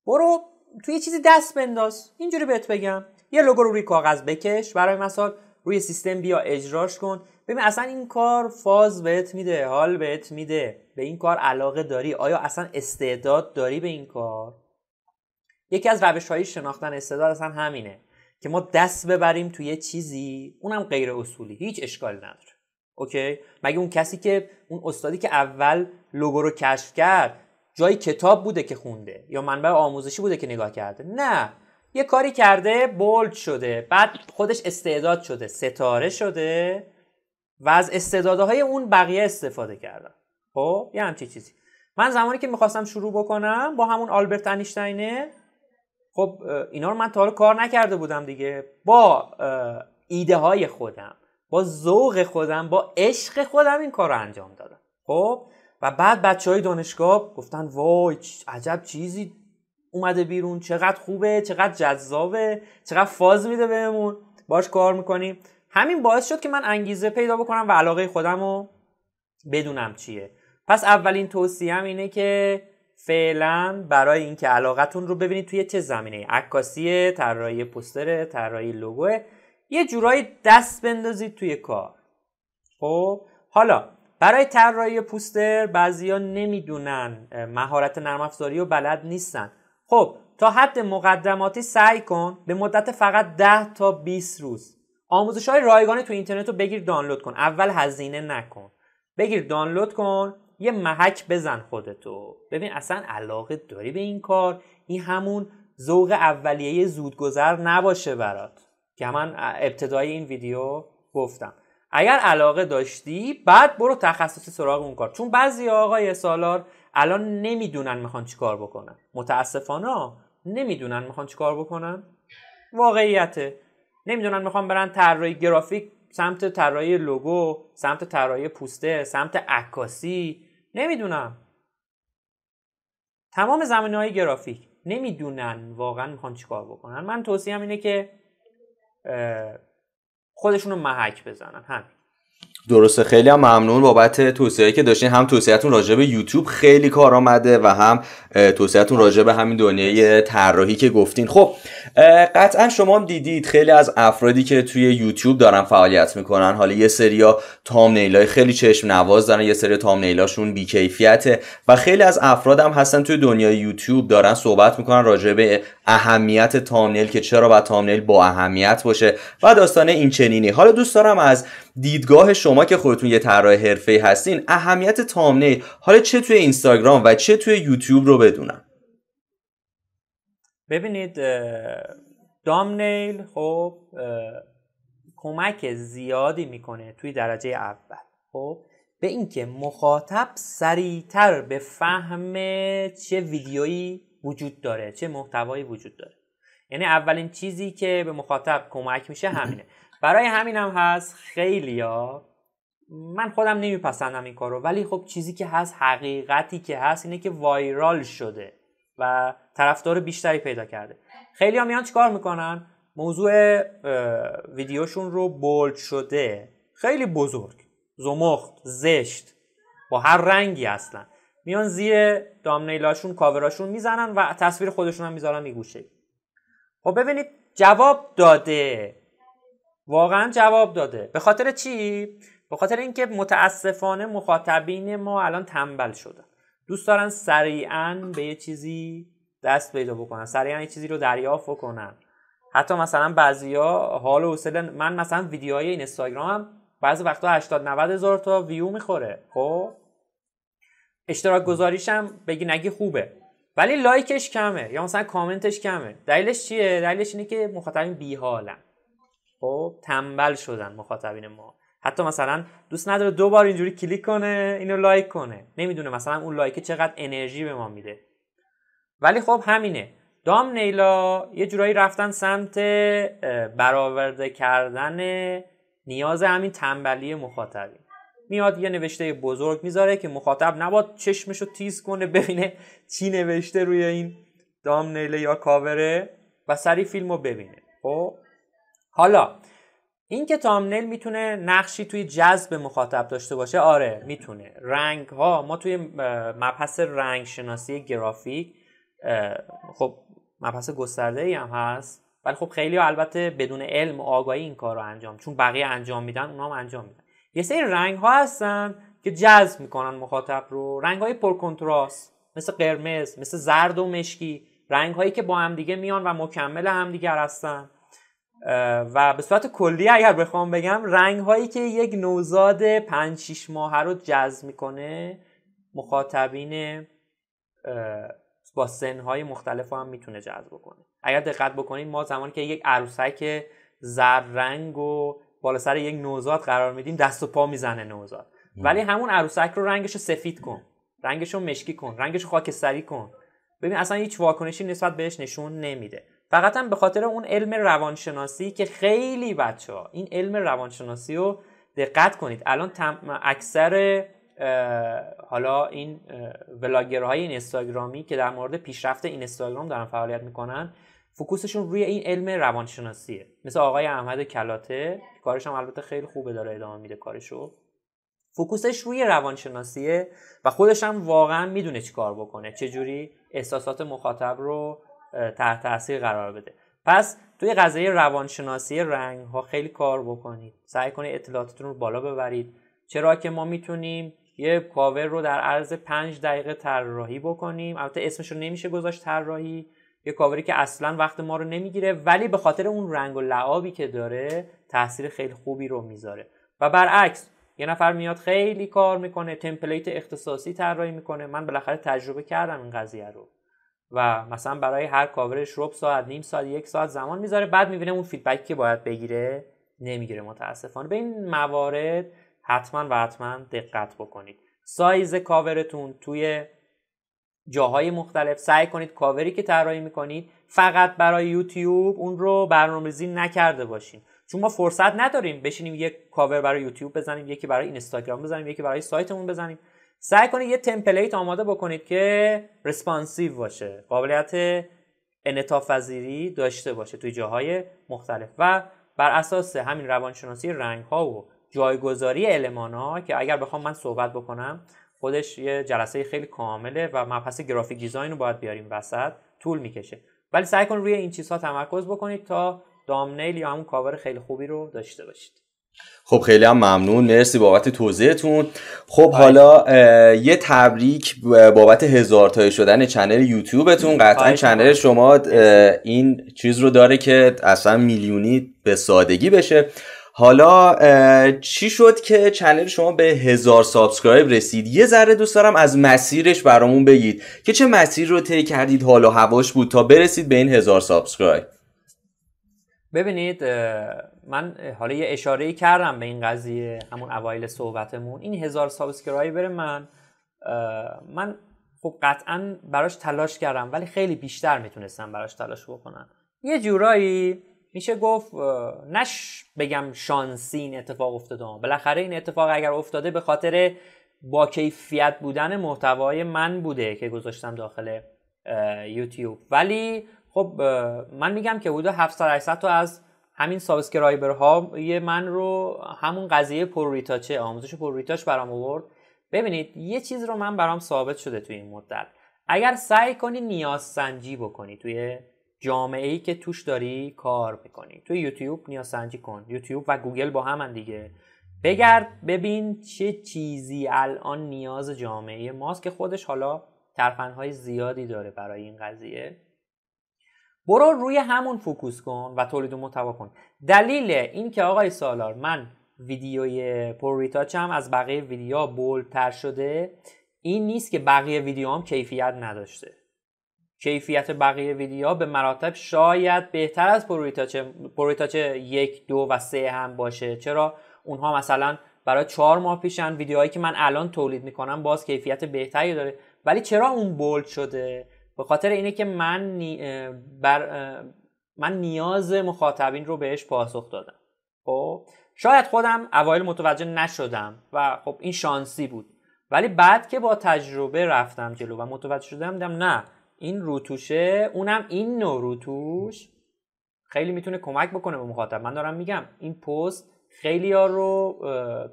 برو تو یه چیزی دست بنداز اینجوری بهت بگم یه لوگو رو روی کاغذ بکش برای مثال روی سیستم بیا اجراش کن ببین اصلا این کار فاز بهت میده حال بهت میده به این کار علاقه داری آیا اصلا استعداد داری به این کار یکی از روش های شناختن استعداد اصلا همینه که ما دست ببریم توی یه چیزی اونم غیر اصولی هیچ اشکال نداره اوکی مگه اون کسی که اون استادی که اول لوگو رو کشف کرد جای کتاب بوده که خونده یا منبع آموزشی بوده که نگاه کرده نه یه کاری کرده بولد شده بعد خودش استعداد شده ستاره شده و از استعدادهای اون بقیه استفاده کردم خب یه همچی چیزی من زمانی که میخواستم شروع بکنم با همون آلبرت انیشتینه خب اینا رو من تا حالا کار نکرده بودم دیگه با ایده های خودم با ذوق خودم با عشق خودم این کار رو انجام دادم خب و بعد بچه های دانشگاه گفتن وای عجب چیزی اومده بیرون چقدر خوبه چقدر جذابه چقدر فاز میده بهمون باش کار میکنیم همین باعث شد که من انگیزه پیدا بکنم و علاقه خودم رو بدونم چیه پس اولین توصیهم اینه که فعلا برای اینکه علاقتون رو ببینید توی چه زمینه عکاسی طراحی پوستر طراحی لوگو یه جورایی دست بندازید توی کار خب حالا برای طراحی پوستر بعضیا نمیدونن مهارت نرم افزاری و بلد نیستن خب تا حد مقدماتی سعی کن به مدت فقط 10 تا 20 روز آموزش های رایگان تو اینترنت رو بگیر دانلود کن اول هزینه نکن بگیر دانلود کن یه محک بزن خودتو ببین اصلا علاقه داری به این کار این همون ذوق اولیه زودگذر نباشه برات که من ابتدای این ویدیو گفتم اگر علاقه داشتی بعد برو تخصصی سراغ اون کار چون بعضی آقای سالار الان نمیدونن میخوان چیکار بکنن متاسفانه نمیدونن میخوان چیکار بکنن واقعیته نمیدونن میخوان برن طراحی گرافیک سمت طراحی لوگو سمت طراحی پوسته سمت عکاسی نمیدونم تمام زمینه های گرافیک نمیدونن واقعا میخوان چیکار بکنن من توصیهم اینه که خودشون رو محک بزنن همین درسته خیلی هم ممنون بابت توصیه‌ای که داشتین هم توصیهتون راجع به یوتیوب خیلی کار آمده و هم توصیهتون راجع به همین دنیای طراحی که گفتین خب قطعا شما هم دیدید خیلی از افرادی که توی یوتیوب دارن فعالیت میکنن حالا یه سریا های خیلی چشم نواز دارن یه سری تامنیلاشون بیکیفیته و خیلی از افراد هم هستن توی دنیای یوتیوب دارن صحبت میکنن راجع به اهمیت تامنیل که چرا باید تامنیل با اهمیت باشه و داستان این چنینی حالا دوست دارم از دیدگاه شما شما که خودتون یه طراح ای هستین اهمیت تامنیل حالا چه توی اینستاگرام و چه توی یوتیوب رو بدونم ببینید دامنیل خب کمک زیادی میکنه توی درجه اول خب به اینکه مخاطب سریعتر به فهم چه ویدیویی وجود داره چه محتوایی وجود داره یعنی اولین چیزی که به مخاطب کمک میشه همینه برای همینم هم هست خیلیا من خودم نمیپسندم این کارو ولی خب چیزی که هست حقیقتی که هست اینه که وایرال شده و طرفدار بیشتری پیدا کرده خیلی ها میان چیکار میکنن موضوع ویدیوشون رو بولد شده خیلی بزرگ زمخت زشت با هر رنگی اصلا میان زیر دامنیلاشون کاوراشون میزنن و تصویر خودشون هم میذارن میگوشه خب ببینید جواب داده واقعا جواب داده به خاطر چی به خاطر اینکه متاسفانه مخاطبین ما الان تنبل شدن دوست دارن سریعا به یه چیزی دست پیدا بکنن سریعا یه چیزی رو دریافت بکنن حتی مثلا بعضیا حال و حوصله من مثلا ویدیوهای این اینستاگرامم بعضی وقتا 80 90 هزار تا ویو میخوره خب اشتراک گذاریشم بگی نگی خوبه ولی لایکش کمه یا مثلا کامنتش کمه دلیلش چیه دلیلش اینه که مخاطبین بیحالن خب تنبل شدن مخاطبین ما حتی مثلا دوست نداره دو بار اینجوری کلیک کنه اینو لایک کنه نمیدونه مثلا اون لایک چقدر انرژی به ما میده ولی خب همینه دام نیلا یه جورایی رفتن سمت برآورده کردن نیاز همین تنبلی مخاطبی میاد یه نوشته بزرگ میذاره که مخاطب نباد چشمش رو تیز کنه ببینه چی نوشته روی این دام نیله یا کاوره و سری فیلم رو ببینه خب حالا اینکه که تامنل میتونه نقشی توی جذب مخاطب داشته باشه آره میتونه رنگ ها ما توی مبحث رنگ شناسی گرافیک خب مبحث گسترده ای هم هست ولی خب خیلی البته بدون علم و آگاهی این کار رو انجام چون بقیه انجام میدن اونا هم انجام میدن یه سری رنگ ها هستن که جذب میکنن مخاطب رو رنگ های پرکنتراست مثل قرمز مثل زرد و مشکی رنگ هایی که با هم دیگه میان و مکمل همدیگر هستن و به صورت کلی اگر بخوام بگم رنگ هایی که یک نوزاد 5 6 ماه رو جذب میکنه مخاطبین با سن های مختلف هم میتونه جذب کنه اگر دقت بکنید ما زمانی که یک عروسک رنگ و بالا سر یک نوزاد قرار میدیم دست و پا میزنه نوزاد ولی همون عروسک رو رنگش رو سفید کن رنگش رو مشکی کن رنگش رو خاکستری کن ببین اصلا هیچ واکنشی نسبت بهش نشون نمیده فقط هم به خاطر اون علم روانشناسی که خیلی بچه ها این علم روانشناسی رو دقت کنید الان اکثر حالا این ولاگرهای اینستاگرامی که در مورد پیشرفت این استاگرام دارن فعالیت میکنن فوکوسشون روی این علم روانشناسیه مثل آقای احمد کلاته کارش هم البته خیلی خوبه داره ادامه میده کارشو فوکوسش روی روانشناسیه و خودش هم واقعا میدونه چی کار بکنه چجوری احساسات مخاطب رو تحت تاثیر قرار بده پس توی قضیه روانشناسی رنگ ها خیلی کار بکنید سعی کنید اطلاعاتتون رو بالا ببرید چرا که ما میتونیم یه کاور رو در عرض پنج دقیقه طراحی بکنیم البته اسمش رو نمیشه گذاشت طراحی یه کاوری که اصلا وقت ما رو نمیگیره ولی به خاطر اون رنگ و لعابی که داره تاثیر خیلی خوبی رو میذاره و برعکس یه نفر میاد خیلی کار میکنه تمپلیت اختصاصی طراحی میکنه من بالاخره تجربه کردم این قضیه رو و مثلا برای هر کاورش رب ساعت نیم ساعت یک ساعت زمان میذاره بعد میبینه اون فیدبک که باید بگیره نمیگیره متاسفانه به این موارد حتما و حتما دقت بکنید سایز کاورتون توی جاهای مختلف سعی کنید کاوری که طراحی میکنید فقط برای یوتیوب اون رو برنامه‌ریزی نکرده باشین چون ما فرصت نداریم بشینیم یک کاور برای یوتیوب بزنیم یکی برای اینستاگرام بزنیم یکی برای سایتمون بزنیم سعی کنید یه تمپلیت آماده بکنید که ریسپانسیو باشه قابلیت انعطاف داشته باشه توی جاهای مختلف و بر اساس همین روانشناسی رنگ ها و جایگذاری علمان ها که اگر بخوام من صحبت بکنم خودش یه جلسه خیلی کامله و مبحث گرافیک دیزاین رو باید بیاریم وسط طول میکشه ولی سعی کنید روی این چیزها تمرکز بکنید تا دامنیل یا همون کاور خیلی خوبی رو داشته باشید خب خیلی هم ممنون مرسی بابت توضیحتون خب بله. حالا یه تبریک بابت هزار شدن چنل یوتیوبتون بله، قطعا بله. چنل شما این چیز رو داره که اصلا میلیونی به سادگی بشه حالا چی شد که چنل شما به هزار سابسکرایب رسید یه ذره دوست دارم از مسیرش برامون بگید که چه مسیر رو طی کردید حالا هواش بود تا برسید به این هزار سابسکرایب ببینید من حالا یه اشاره کردم به این قضیه همون اوایل صحبتمون این هزار سابسکرایبر من من خب قطعا براش تلاش کردم ولی خیلی بیشتر میتونستم براش تلاش بکنم یه جورایی میشه گفت نش بگم شانسی این اتفاق افتاده بالاخره این اتفاق اگر افتاده به خاطر با کیفیت بودن محتوای من بوده که گذاشتم داخل یوتیوب ولی خب من میگم که حدود 700 800 تا از همین سابسکرایبر ها یه من رو همون قضیه پر آموزش پر ریتاچ برام آورد ببینید یه چیز رو من برام ثابت شده توی این مدت اگر سعی کنی نیاز سنجی بکنی توی جامعه ای که توش داری کار میکنی توی یوتیوب نیاز سنجی کن یوتیوب و گوگل با هم دیگه بگرد ببین چه چیزی الان نیاز جامعه ماست که خودش حالا ترفندهای زیادی داره برای این قضیه برو روی همون فوکوس کن و تولید محتوا کن دلیل اینکه آقای سالار من ویدیوی پرو از بقیه ویدیوها بولتر شده این نیست که بقیه هم کیفیت نداشته کیفیت بقیه ویدیو به مراتب شاید بهتر از پروریتاچ یک دو و سه هم باشه چرا اونها مثلا برای چهار ماه پیشن ویدیوهایی که من الان تولید میکنم باز کیفیت بهتری داره ولی چرا اون بولد شده به خاطر اینه که من, بر... من نیاز مخاطبین رو بهش پاسخ دادم خب شاید خودم اوایل متوجه نشدم و خب این شانسی بود ولی بعد که با تجربه رفتم جلو و متوجه شدم دم نه این روتوشه اونم این نوع روتوش خیلی میتونه کمک بکنه به مخاطب من دارم میگم این پست خیلی ها رو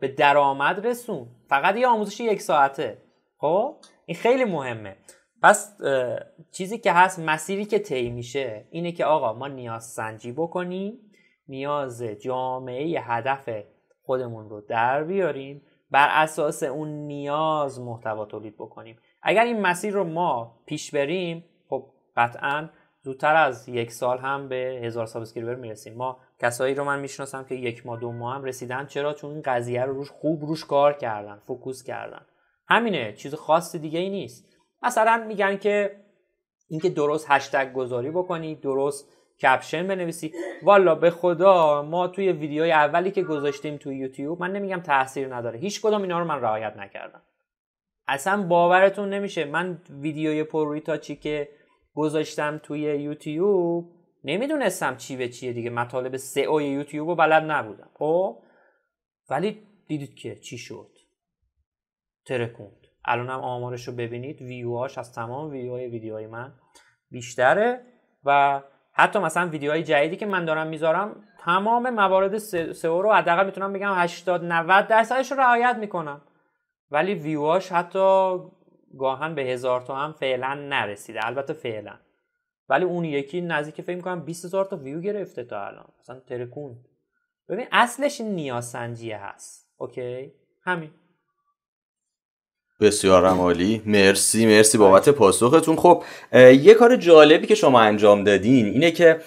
به درآمد رسون فقط یه آموزش یک ساعته خب این خیلی مهمه پس چیزی که هست مسیری که طی میشه اینه که آقا ما نیاز سنجی بکنیم نیاز جامعه هدف خودمون رو در بیاریم بر اساس اون نیاز محتوا تولید بکنیم اگر این مسیر رو ما پیش بریم خب قطعا زودتر از یک سال هم به هزار سابسکریبر میرسیم ما کسایی رو من میشناسم که یک ماه دو ماه هم رسیدن چرا چون این قضیه رو روش خوب روش کار کردن فوکوس کردن همینه چیز خاص دیگه ای نیست مثلا میگن که اینکه درست هشتگ گذاری بکنی درست کپشن بنویسی والا به خدا ما توی ویدیوی اولی که گذاشتیم توی یوتیوب من نمیگم تاثیر نداره هیچ کدام اینا رو من رعایت نکردم اصلا باورتون نمیشه من ویدیوی چی که گذاشتم توی یوتیوب نمیدونستم چی به چیه دیگه مطالب اوی یوتیوب رو بلد نبودم خب ولی دیدید که چی شد ترکون الانم آمارش رو ببینید ویوهاش از تمام ویوهای ویدیوهای من بیشتره و حتی مثلا ویدیوهای جدیدی که من دارم میذارم تمام موارد سئو رو حداقل میتونم بگم 80 90 درصدش رو رعایت میکنم ولی ویوهاش حتی گاهن به هزار تا هم فعلا نرسیده البته فعلا ولی اون یکی نزدیک فکر میکنم 20 هزار تا ویو گرفته تا الان مثلا ترکون ببین اصلش نیاسنجیه هست اوکی همین بسیار عالی مرسی مرسی بابت پاسختون خب یه کار جالبی که شما انجام دادین اینه که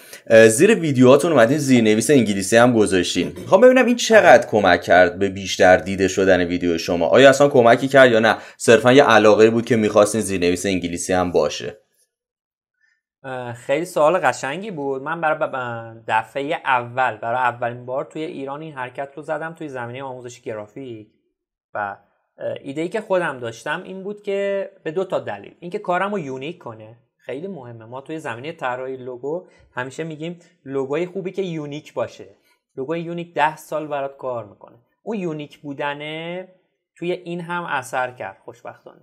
زیر ویدیوهاتون اومدین زیرنویس انگلیسی هم گذاشتین خب ببینم این چقدر کمک کرد به بیشتر دیده شدن ویدیو شما آیا اصلا کمکی کرد یا نه صرفا یه علاقه بود که میخواستین زیرنویس انگلیسی هم باشه خیلی سوال قشنگی بود من برای دفعه اول برای اولین بار توی ایران این حرکت رو زدم توی زمینه آموزش گرافیک و ایده ای که خودم داشتم این بود که به دو تا دلیل اینکه کارم رو یونیک کنه خیلی مهمه ما توی زمینه طراحی لوگو همیشه میگیم لوگوی خوبی که یونیک باشه لوگوی یونیک ده سال برات کار میکنه اون یونیک بودنه توی این هم اثر کرد خوشبختانه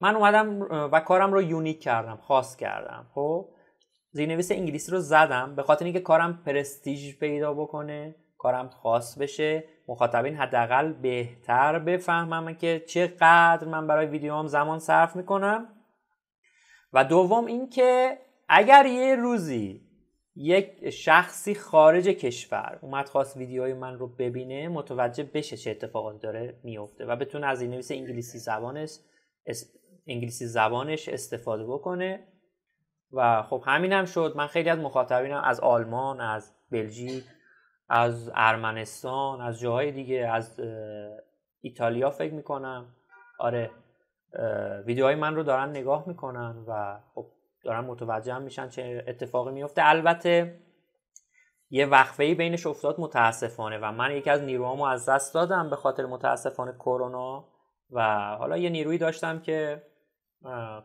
من اومدم و کارم رو یونیک کردم خاص کردم خب زیرنویس انگلیسی رو زدم به خاطر اینکه کارم پرستیژ پیدا بکنه کارم خاص بشه مخاطبین حداقل بهتر بفهمم که چقدر من برای ویدیوام زمان صرف میکنم و دوم اینکه اگر یه روزی یک شخصی خارج کشور اومد خواست ویدیوهای من رو ببینه متوجه بشه چه اتفاقات داره میفته و بتونه از این نویس انگلیسی زبانش انگلیسی زبانش استفاده بکنه و خب همینم هم شد من خیلی از مخاطبینم از آلمان از بلژیک از ارمنستان از جاهای دیگه از ایتالیا فکر میکنم آره ویدیوهای من رو دارن نگاه میکنن و خب دارن متوجه هم میشن چه اتفاقی میفته البته یه وقفه ای بینش افتاد متاسفانه و من یکی از نیروهامو از دست دادم به خاطر متاسفانه کرونا و حالا یه نیروی داشتم که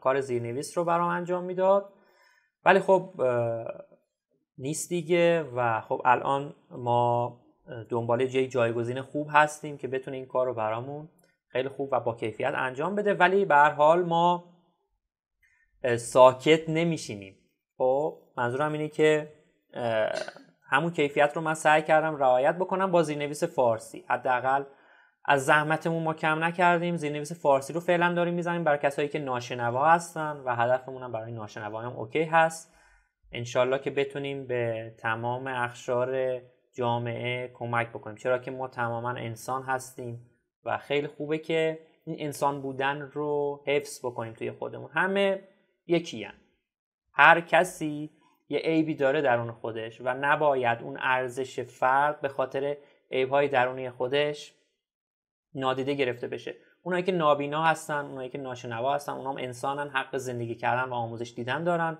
کار زیرنویس رو برام انجام میداد ولی خب نیست دیگه و خب الان ما دنبال یه جایگزین خوب هستیم که بتونه این کار رو برامون خیلی خوب و با کیفیت انجام بده ولی به هر حال ما ساکت نمیشینیم خب منظورم اینه که همون کیفیت رو من سعی کردم رعایت بکنم با زیرنویس فارسی حداقل از زحمتمون ما کم نکردیم زیرنویس فارسی رو فعلا داریم میزنیم برای کسایی که ناشنوا هستن و هدفمون هم برای ناشنوا هم اوکی هست انشالله که بتونیم به تمام اخشار جامعه کمک بکنیم چرا که ما تماما انسان هستیم و خیلی خوبه که این انسان بودن رو حفظ بکنیم توی خودمون همه یکی هم. هر کسی یه عیبی داره درون خودش و نباید اون ارزش فرد به خاطر عیبهای درونی خودش نادیده گرفته بشه اونایی که نابینا هستن اونایی که ناشنوا هستن اونا هم انسانن حق زندگی کردن و آموزش دیدن دارن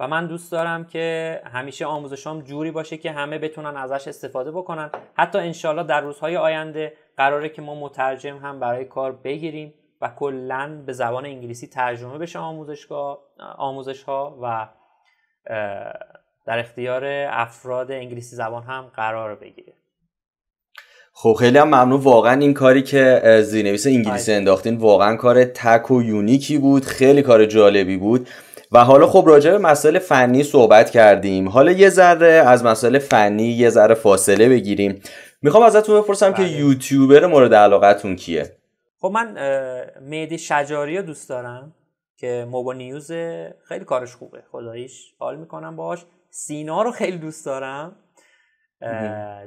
و من دوست دارم که همیشه آموزشام جوری باشه که همه بتونن ازش استفاده بکنن حتی انشالله در روزهای آینده قراره که ما مترجم هم برای کار بگیریم و کلا به زبان انگلیسی ترجمه بشه آموزشگاه آموزش ها و در اختیار افراد انگلیسی زبان هم قرار بگیره خب خیلی هم ممنون واقعا این کاری که زیرنویس انگلیسی انداختین واقعا کار تک و یونیکی بود خیلی کار جالبی بود و حالا خب راجع به مسائل فنی صحبت کردیم حالا یه ذره از مسائل فنی یه ذره فاصله بگیریم میخوام ازتون بپرسم که بله. یوتیوبر مورد علاقتون کیه خب من مهدی شجاری رو دوست دارم که موبا نیوز خیلی کارش خوبه خداییش حال میکنم باش سینا رو خیلی دوست دارم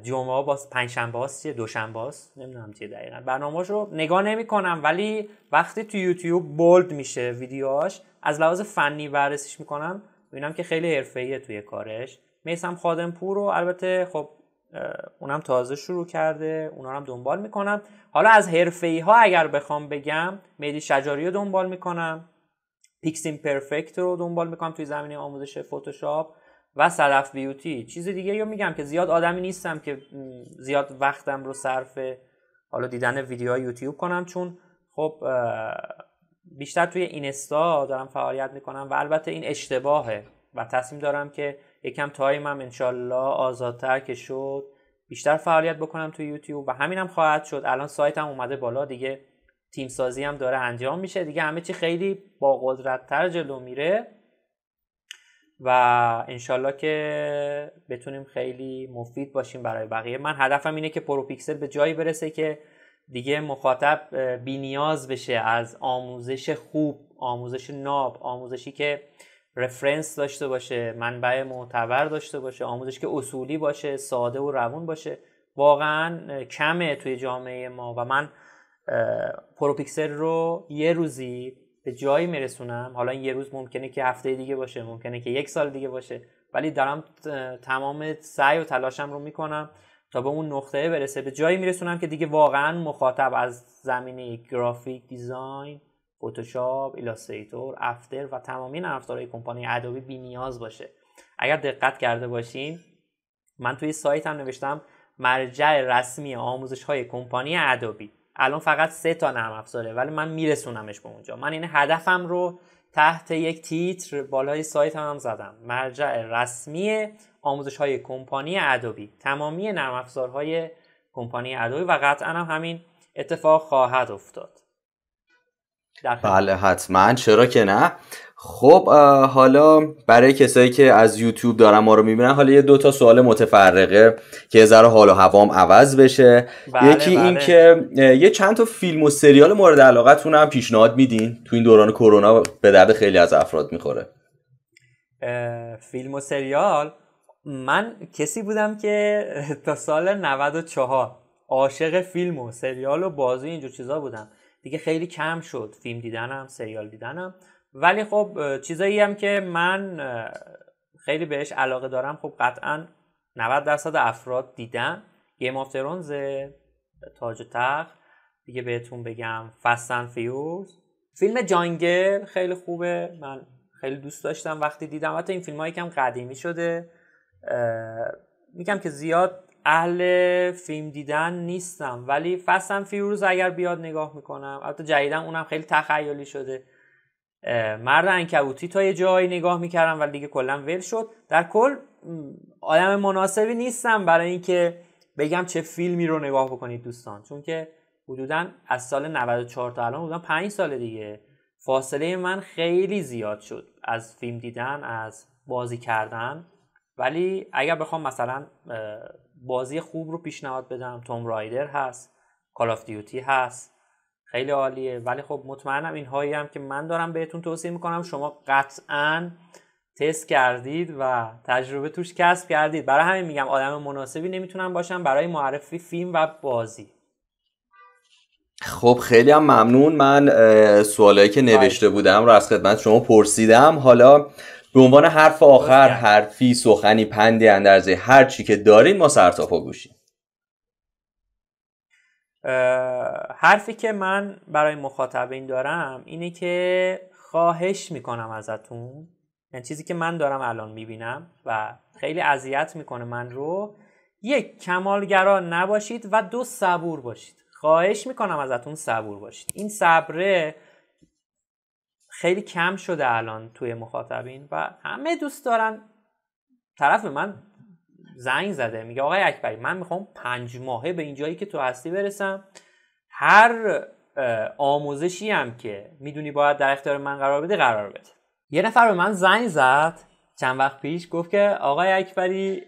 جمعه ها باز پنج شنبه هاست چیه شنبه هاست نمیدونم چیه دقیقا برنامه رو نگاه نمیکنم ولی وقتی تو یوتیوب بولد میشه ویدیوهاش از لحاظ فنی بررسیش میکنم ببینم که خیلی حرفه‌ایه توی کارش میسم پور رو البته خب اونم تازه شروع کرده اونا رو هم دنبال میکنم حالا از حرفه ها اگر بخوام بگم میدی شجاری رو دنبال میکنم پیکسین پرفکت رو دنبال میکنم توی زمینه آموزش فتوشاپ و صرف بیوتی چیز دیگه یا میگم که زیاد آدمی نیستم که زیاد وقتم رو صرف حالا دیدن ویدیوهای یوتیوب کنم چون خب بیشتر توی اینستا دارم فعالیت میکنم و البته این اشتباهه و تصمیم دارم که یکم تایمم انشالله آزادتر که شد بیشتر فعالیت بکنم توی یوتیوب و همینم خواهد شد الان سایتم اومده بالا دیگه تیم سازی هم داره انجام میشه دیگه همه چی خیلی با قدرت تر جلو میره و انشالله که بتونیم خیلی مفید باشیم برای بقیه من هدفم اینه که پروپیکسل به جایی برسه که دیگه مخاطب بی نیاز بشه از آموزش خوب آموزش ناب آموزشی که رفرنس داشته باشه منبع معتبر داشته باشه آموزش که اصولی باشه ساده و روون باشه واقعا کمه توی جامعه ما و من پروپیکسل رو یه روزی به جایی میرسونم حالا این یه روز ممکنه که هفته دیگه باشه ممکنه که یک سال دیگه باشه ولی دارم تمام سعی و تلاشم رو میکنم تا به اون نقطه برسه به جایی میرسونم که دیگه واقعا مخاطب از زمینه گرافیک دیزاین فتوشاپ ایلاستریتور افتر و تمامی این کمپانی ادوبی بی نیاز باشه اگر دقت کرده باشین من توی سایت هم نوشتم مرجع رسمی آموزش های کمپانی ادوبی الان فقط سه تا نرم افزاره ولی من میرسونمش به اونجا من این هدفم رو تحت یک تیتر بالای سایت هم, هم زدم مرجع رسمی آموزش های کمپانی ادوبی تمامی نرم افزارهای کمپانی ادوبی و قطعا هم همین اتفاق خواهد افتاد بله حتما چرا که نه خب حالا برای کسایی که از یوتیوب دارن ما رو میبینن حالا یه دو تا سوال متفرقه که ذره حال و هوام عوض بشه بله، یکی بله. این که یه چند تا فیلم و سریال مورد علاقتون هم پیشنهاد میدین تو این دوران کرونا به درد خیلی از افراد میخوره فیلم و سریال من کسی بودم که تا سال 94 عاشق فیلم و سریال و بازی اینجور چیزا بودم دیگه خیلی کم شد فیلم دیدنم سریال دیدنم ولی خب چیزایی هم که من خیلی بهش علاقه دارم خب قطعا 90 درصد افراد دیدن گیم آف ترونز تاج تخت دیگه بهتون بگم فستن فیورز فیلم جانگل خیلی خوبه من خیلی دوست داشتم وقتی دیدم حتی این فیلم هایی کم قدیمی شده میگم که زیاد اهل فیلم دیدن نیستم ولی فستن فیورز اگر بیاد نگاه میکنم حتی جدیدم اونم خیلی تخیلی شده مرد انکبوتی تا یه جایی نگاه میکردم ولی دیگه کلا ول شد در کل آدم مناسبی نیستم برای اینکه بگم چه فیلمی رو نگاه بکنید دوستان چون که حدودا از سال 94 تا الان حدودا 5 سال دیگه فاصله من خیلی زیاد شد از فیلم دیدن از بازی کردن ولی اگر بخوام مثلا بازی خوب رو پیشنهاد بدم توم رایدر هست کال آف دیوتی هست خیلی عالیه ولی خب مطمئنم این هایی هم که من دارم بهتون توصیه میکنم شما قطعا تست کردید و تجربه توش کسب کردید برای همین میگم آدم مناسبی نمیتونم باشم برای معرفی فیلم و بازی خب خیلی هم ممنون من سوالایی که نوشته بودم رو از خدمت شما پرسیدم حالا به عنوان حرف آخر حرفی سخنی پندی اندرزه هر چی که دارین ما سر تا گوشیم حرفی که من برای مخاطبین دارم اینه که خواهش میکنم ازتون یعنی چیزی که من دارم الان میبینم و خیلی اذیت میکنه من رو یک کمالگرا نباشید و دو صبور باشید خواهش میکنم ازتون صبور باشید این صبره خیلی کم شده الان توی مخاطبین و همه دوست دارن طرف من زنگ زده میگه آقای اکبری من میخوام پنج ماهه به این جایی که تو هستی برسم هر آموزشی هم که میدونی باید در اختیار من قرار بده قرار بده یه نفر به من زنگ زد چند وقت پیش گفت که آقای اکبری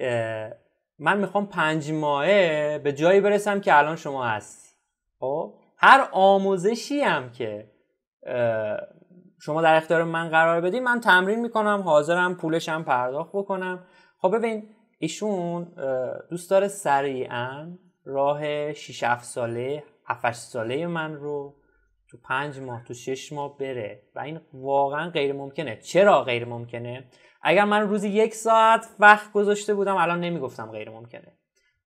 من میخوام پنج ماهه به جایی برسم که الان شما هستی خب هر آموزشی هم که شما در اختیار من قرار بدی من تمرین میکنم حاضرم پولشم پرداخت بکنم خب ببین ایشون دوست داره سریعا راه 6 7 ساله 7 ساله من رو تو 5 ماه تو 6 ماه بره و این واقعا غیر ممکنه چرا غیر ممکنه اگر من روزی یک ساعت وقت گذاشته بودم الان نمیگفتم غیر ممکنه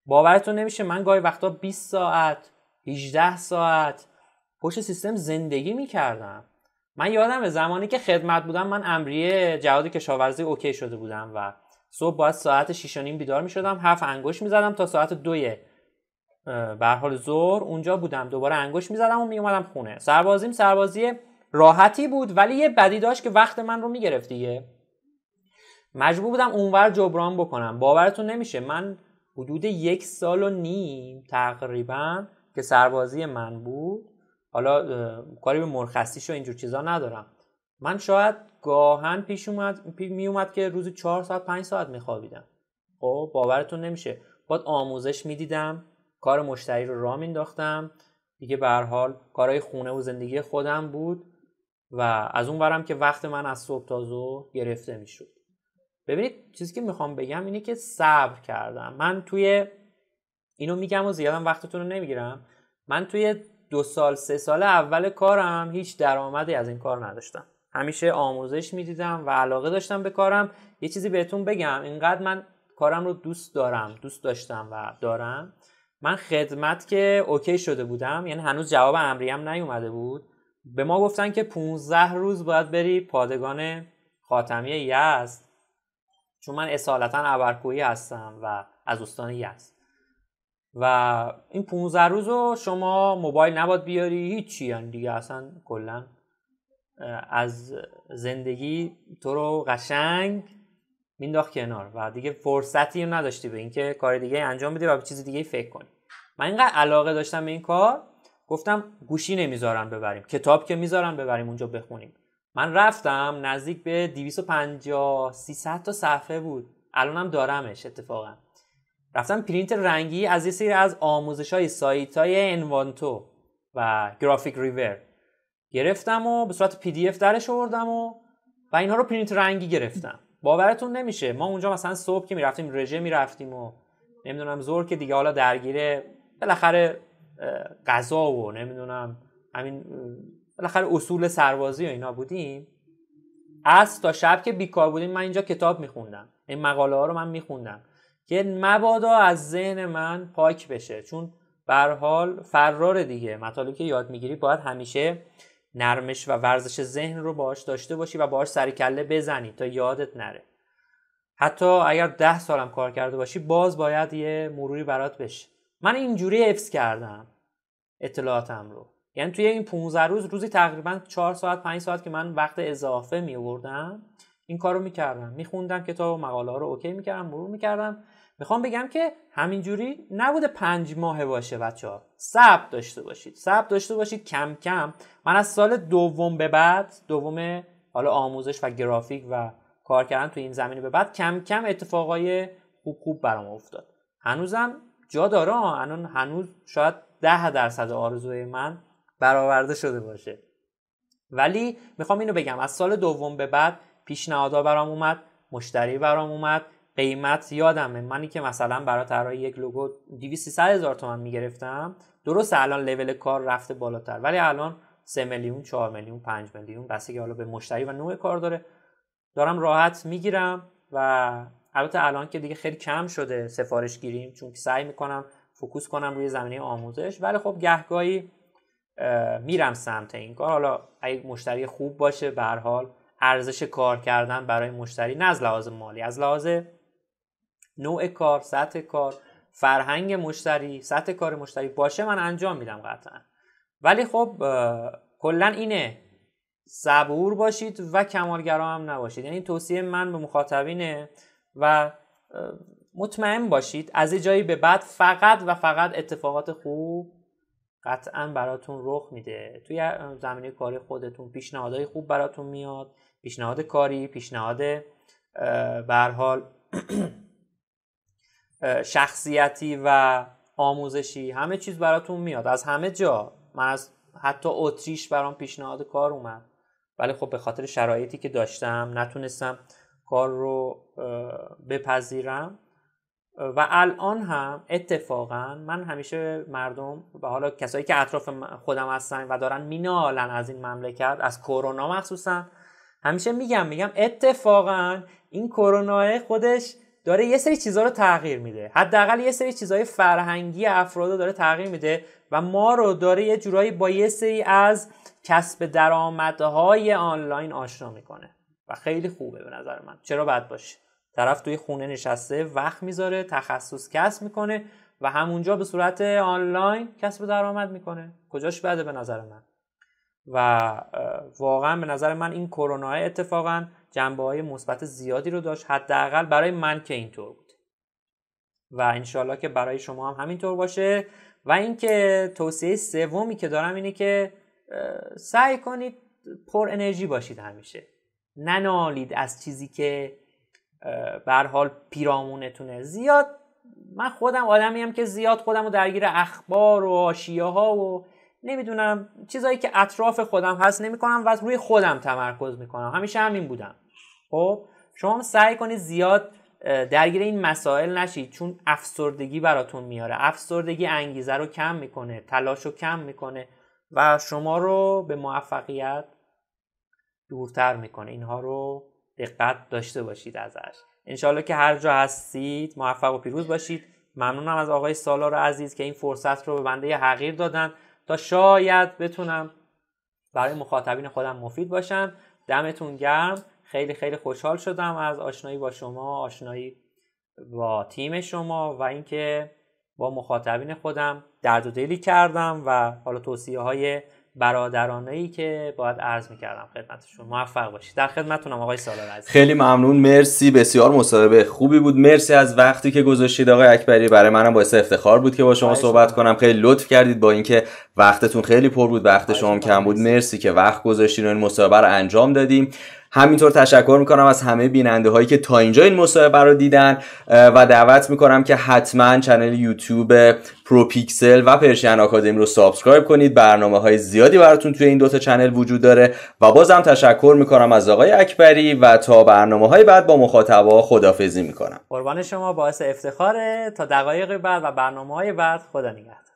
باورتون نمیشه من گاهی وقتا 20 ساعت 18 ساعت پشت سیستم زندگی میکردم من یادم زمانی که خدمت بودم من امریه جهاد کشاورزی اوکی شده بودم و صبح باید ساعت 6 و نیم بیدار می شدم هفت انگوش می زدم تا ساعت دوی به حال ظهر اونجا بودم دوباره انگوش میزدم زدم و می اومدم خونه سربازیم سربازی راحتی بود ولی یه بدی داشت که وقت من رو می گرفت دیگه مجبور بودم اونور جبران بکنم باورتون نمیشه من حدود یک سال و نیم تقریبا که سربازی من بود حالا کاری به مرخصیش و اینجور چیزا ندارم من شاید گاهن پیش اومد می اومد که روزی چهار ساعت پنج ساعت میخوابیدم خب باورتون نمیشه باید آموزش میدیدم کار مشتری رو راه مینداختم دیگه به حال کارهای خونه و زندگی خودم بود و از اون برم که وقت من از صبح تا گرفته میشد ببینید چیزی که میخوام بگم اینه که صبر کردم من توی اینو میگم و زیادم وقتتون رو نمیگیرم من توی دو سال سه سال اول کارم هیچ درآمدی از این کار نداشتم همیشه آموزش میدیدم و علاقه داشتم به کارم یه چیزی بهتون بگم اینقدر من کارم رو دوست دارم دوست داشتم و دارم من خدمت که اوکی شده بودم یعنی هنوز جواب امریم نیومده بود به ما گفتن که 15 روز باید بری پادگان خاتمی یزد چون من اصالتا ابرکویی هستم و از استان یزد و این 15 روز رو شما موبایل نباد بیاری هیچی یعنی دیگه اصلا کلا از زندگی تو رو قشنگ مینداخت کنار و دیگه فرصتی رو نداشتی به اینکه کار دیگه انجام بدی و به چیز دیگه فکر کنی من اینقدر علاقه داشتم به این کار گفتم گوشی نمیذارم ببریم کتاب که میذارم ببریم اونجا بخونیم من رفتم نزدیک به 250 300 تا صفحه بود الانم دارمش اتفاقا رفتم پرینت رنگی از یه سری از آموزش های سایت های انوانتو و گرافیک ریور گرفتم و به صورت پی دی اف درش آوردم و و اینها رو پرینت رنگی گرفتم باورتون نمیشه ما اونجا مثلا صبح که میرفتیم رژه میرفتیم و نمیدونم زور که دیگه حالا درگیره بالاخره غذا و نمیدونم همین بالاخره اصول سربازی و اینا بودیم از تا شب که بیکار بودیم من اینجا کتاب میخوندم این مقاله ها رو من میخوندم که مبادا از ذهن من پاک بشه چون به حال فرار دیگه مطالبی که یاد میگیری باید همیشه نرمش و ورزش ذهن رو باش داشته باشی و باش سر کله بزنی تا یادت نره حتی اگر ده سالم کار کرده باشی باز باید یه مروری برات بشه من اینجوری حفظ کردم اطلاعاتم رو یعنی توی این 15 روز روزی تقریبا 4 ساعت 5 ساعت که من وقت اضافه می آوردم این کارو میکردم میخوندم کتاب و مقاله ها رو اوکی میکردم مرور میکردم میخوام بگم که همینجوری نبوده پنج ماه باشه بچه ها سب داشته باشید سب داشته باشید کم کم من از سال دوم به بعد دوم حالا آموزش و گرافیک و کار کردن تو این زمینه به بعد کم کم اتفاقای خوب برام افتاد هنوزم جا داره الان هنوز شاید ده درصد آرزوی من برآورده شده باشه ولی میخوام اینو بگم از سال دوم به بعد پیشنهادها برام اومد مشتری برام اومد قیمت یادمه منی که مثلا برای طراحی یک لوگو 200 هزار تومن میگرفتم درست الان لول کار رفته بالاتر ولی الان 3 میلیون 4 میلیون 5 میلیون بسته که حالا به مشتری و نوع کار داره دارم راحت میگیرم و البته الان که دیگه خیلی کم شده سفارش گیریم چون سعی میکنم فوکوس کنم روی زمینه آموزش ولی خب گهگاهی میرم سمت این کار حالا اگه مشتری خوب باشه به حال ارزش کار کردن برای مشتری نه از لحاظ مالی از لحاظ نوع کار سطح کار فرهنگ مشتری سطح کار مشتری باشه من انجام میدم قطعا ولی خب کلا اینه صبور باشید و کمالگرا هم نباشید یعنی توصیه من به مخاطبینه و مطمئن باشید از یه جایی به بعد فقط و فقط اتفاقات خوب قطعا براتون رخ میده توی زمینه کاری خودتون پیشنهادهای خوب براتون میاد پیشنهاد کاری پیشنهاد به حال شخصیتی و آموزشی همه چیز براتون میاد از همه جا من از حتی اتریش برام پیشنهاد کار اومد ولی خب به خاطر شرایطی که داشتم نتونستم کار رو بپذیرم و الان هم اتفاقا من همیشه مردم و حالا کسایی که اطراف خودم هستن و دارن مینالن از این مملکت از کرونا مخصوصا همیشه میگم میگم اتفاقا این کرونا خودش داره یه سری چیزها رو تغییر میده حداقل یه سری چیزهای فرهنگی افراد رو داره تغییر میده و ما رو داره یه جورایی با یه سری از کسب درآمدهای آنلاین آشنا میکنه و خیلی خوبه به نظر من چرا بد باشه طرف توی خونه نشسته وقت میذاره تخصص کسب میکنه و همونجا به صورت آنلاین کسب درآمد میکنه کجاش بده به نظر من و واقعا به نظر من این کرونا اتفاقا جنبه های مثبت زیادی رو داشت حداقل برای من که اینطور بود و انشالله که برای شما هم همینطور باشه و اینکه توصیه سومی که دارم اینه که سعی کنید پر انرژی باشید همیشه ننالید از چیزی که بر حال پیرامونتونه زیاد من خودم آدمی که زیاد خودم رو درگیر اخبار و آشیاها و نمیدونم چیزایی که اطراف خودم هست نمیکنم و از روی خودم تمرکز میکنم همیشه همین بودم خب شما سعی کنید زیاد درگیر این مسائل نشید چون افسردگی براتون میاره افسردگی انگیزه رو کم میکنه تلاش رو کم میکنه و شما رو به موفقیت دورتر میکنه اینها رو دقت داشته باشید ازش انشالله که هر جا هستید موفق و پیروز باشید ممنونم از آقای سالار عزیز که این فرصت رو به بنده حقیر دادن تا شاید بتونم برای مخاطبین خودم مفید باشم دمتون گرم خیلی خیلی خوشحال شدم از آشنایی با شما آشنایی با تیم شما و اینکه با مخاطبین خودم درد و دلی کردم و حالا توصیه های برادرانه ای که باید عرض میکردم خدمتشون موفق باشید در خدمتتونم آقای سالار عزیز خیلی ممنون مرسی بسیار مصاحبه خوبی بود مرسی از وقتی که گذاشتید آقای اکبری برای منم باعث افتخار بود که با شما صحبت کنم خیلی لطف کردید با اینکه وقتتون خیلی پر بود وقت شما کم بود مرسی که وقت گذاشتین و این مصاحبه رو انجام دادیم همینطور تشکر میکنم از همه بیننده هایی که تا اینجا این مصاحبه رو دیدن و دعوت میکنم که حتما چنل یوتیوب پرو پیکسل و پرشین آکادمی رو سابسکرایب کنید برنامه های زیادی براتون توی این دوتا چنل وجود داره و بازم تشکر میکنم از آقای اکبری و تا برنامه های بعد با مخاطبا خدافزی میکنم قربان شما باعث افتخاره تا دقایق بعد و برنامه های بعد خدا نگهدار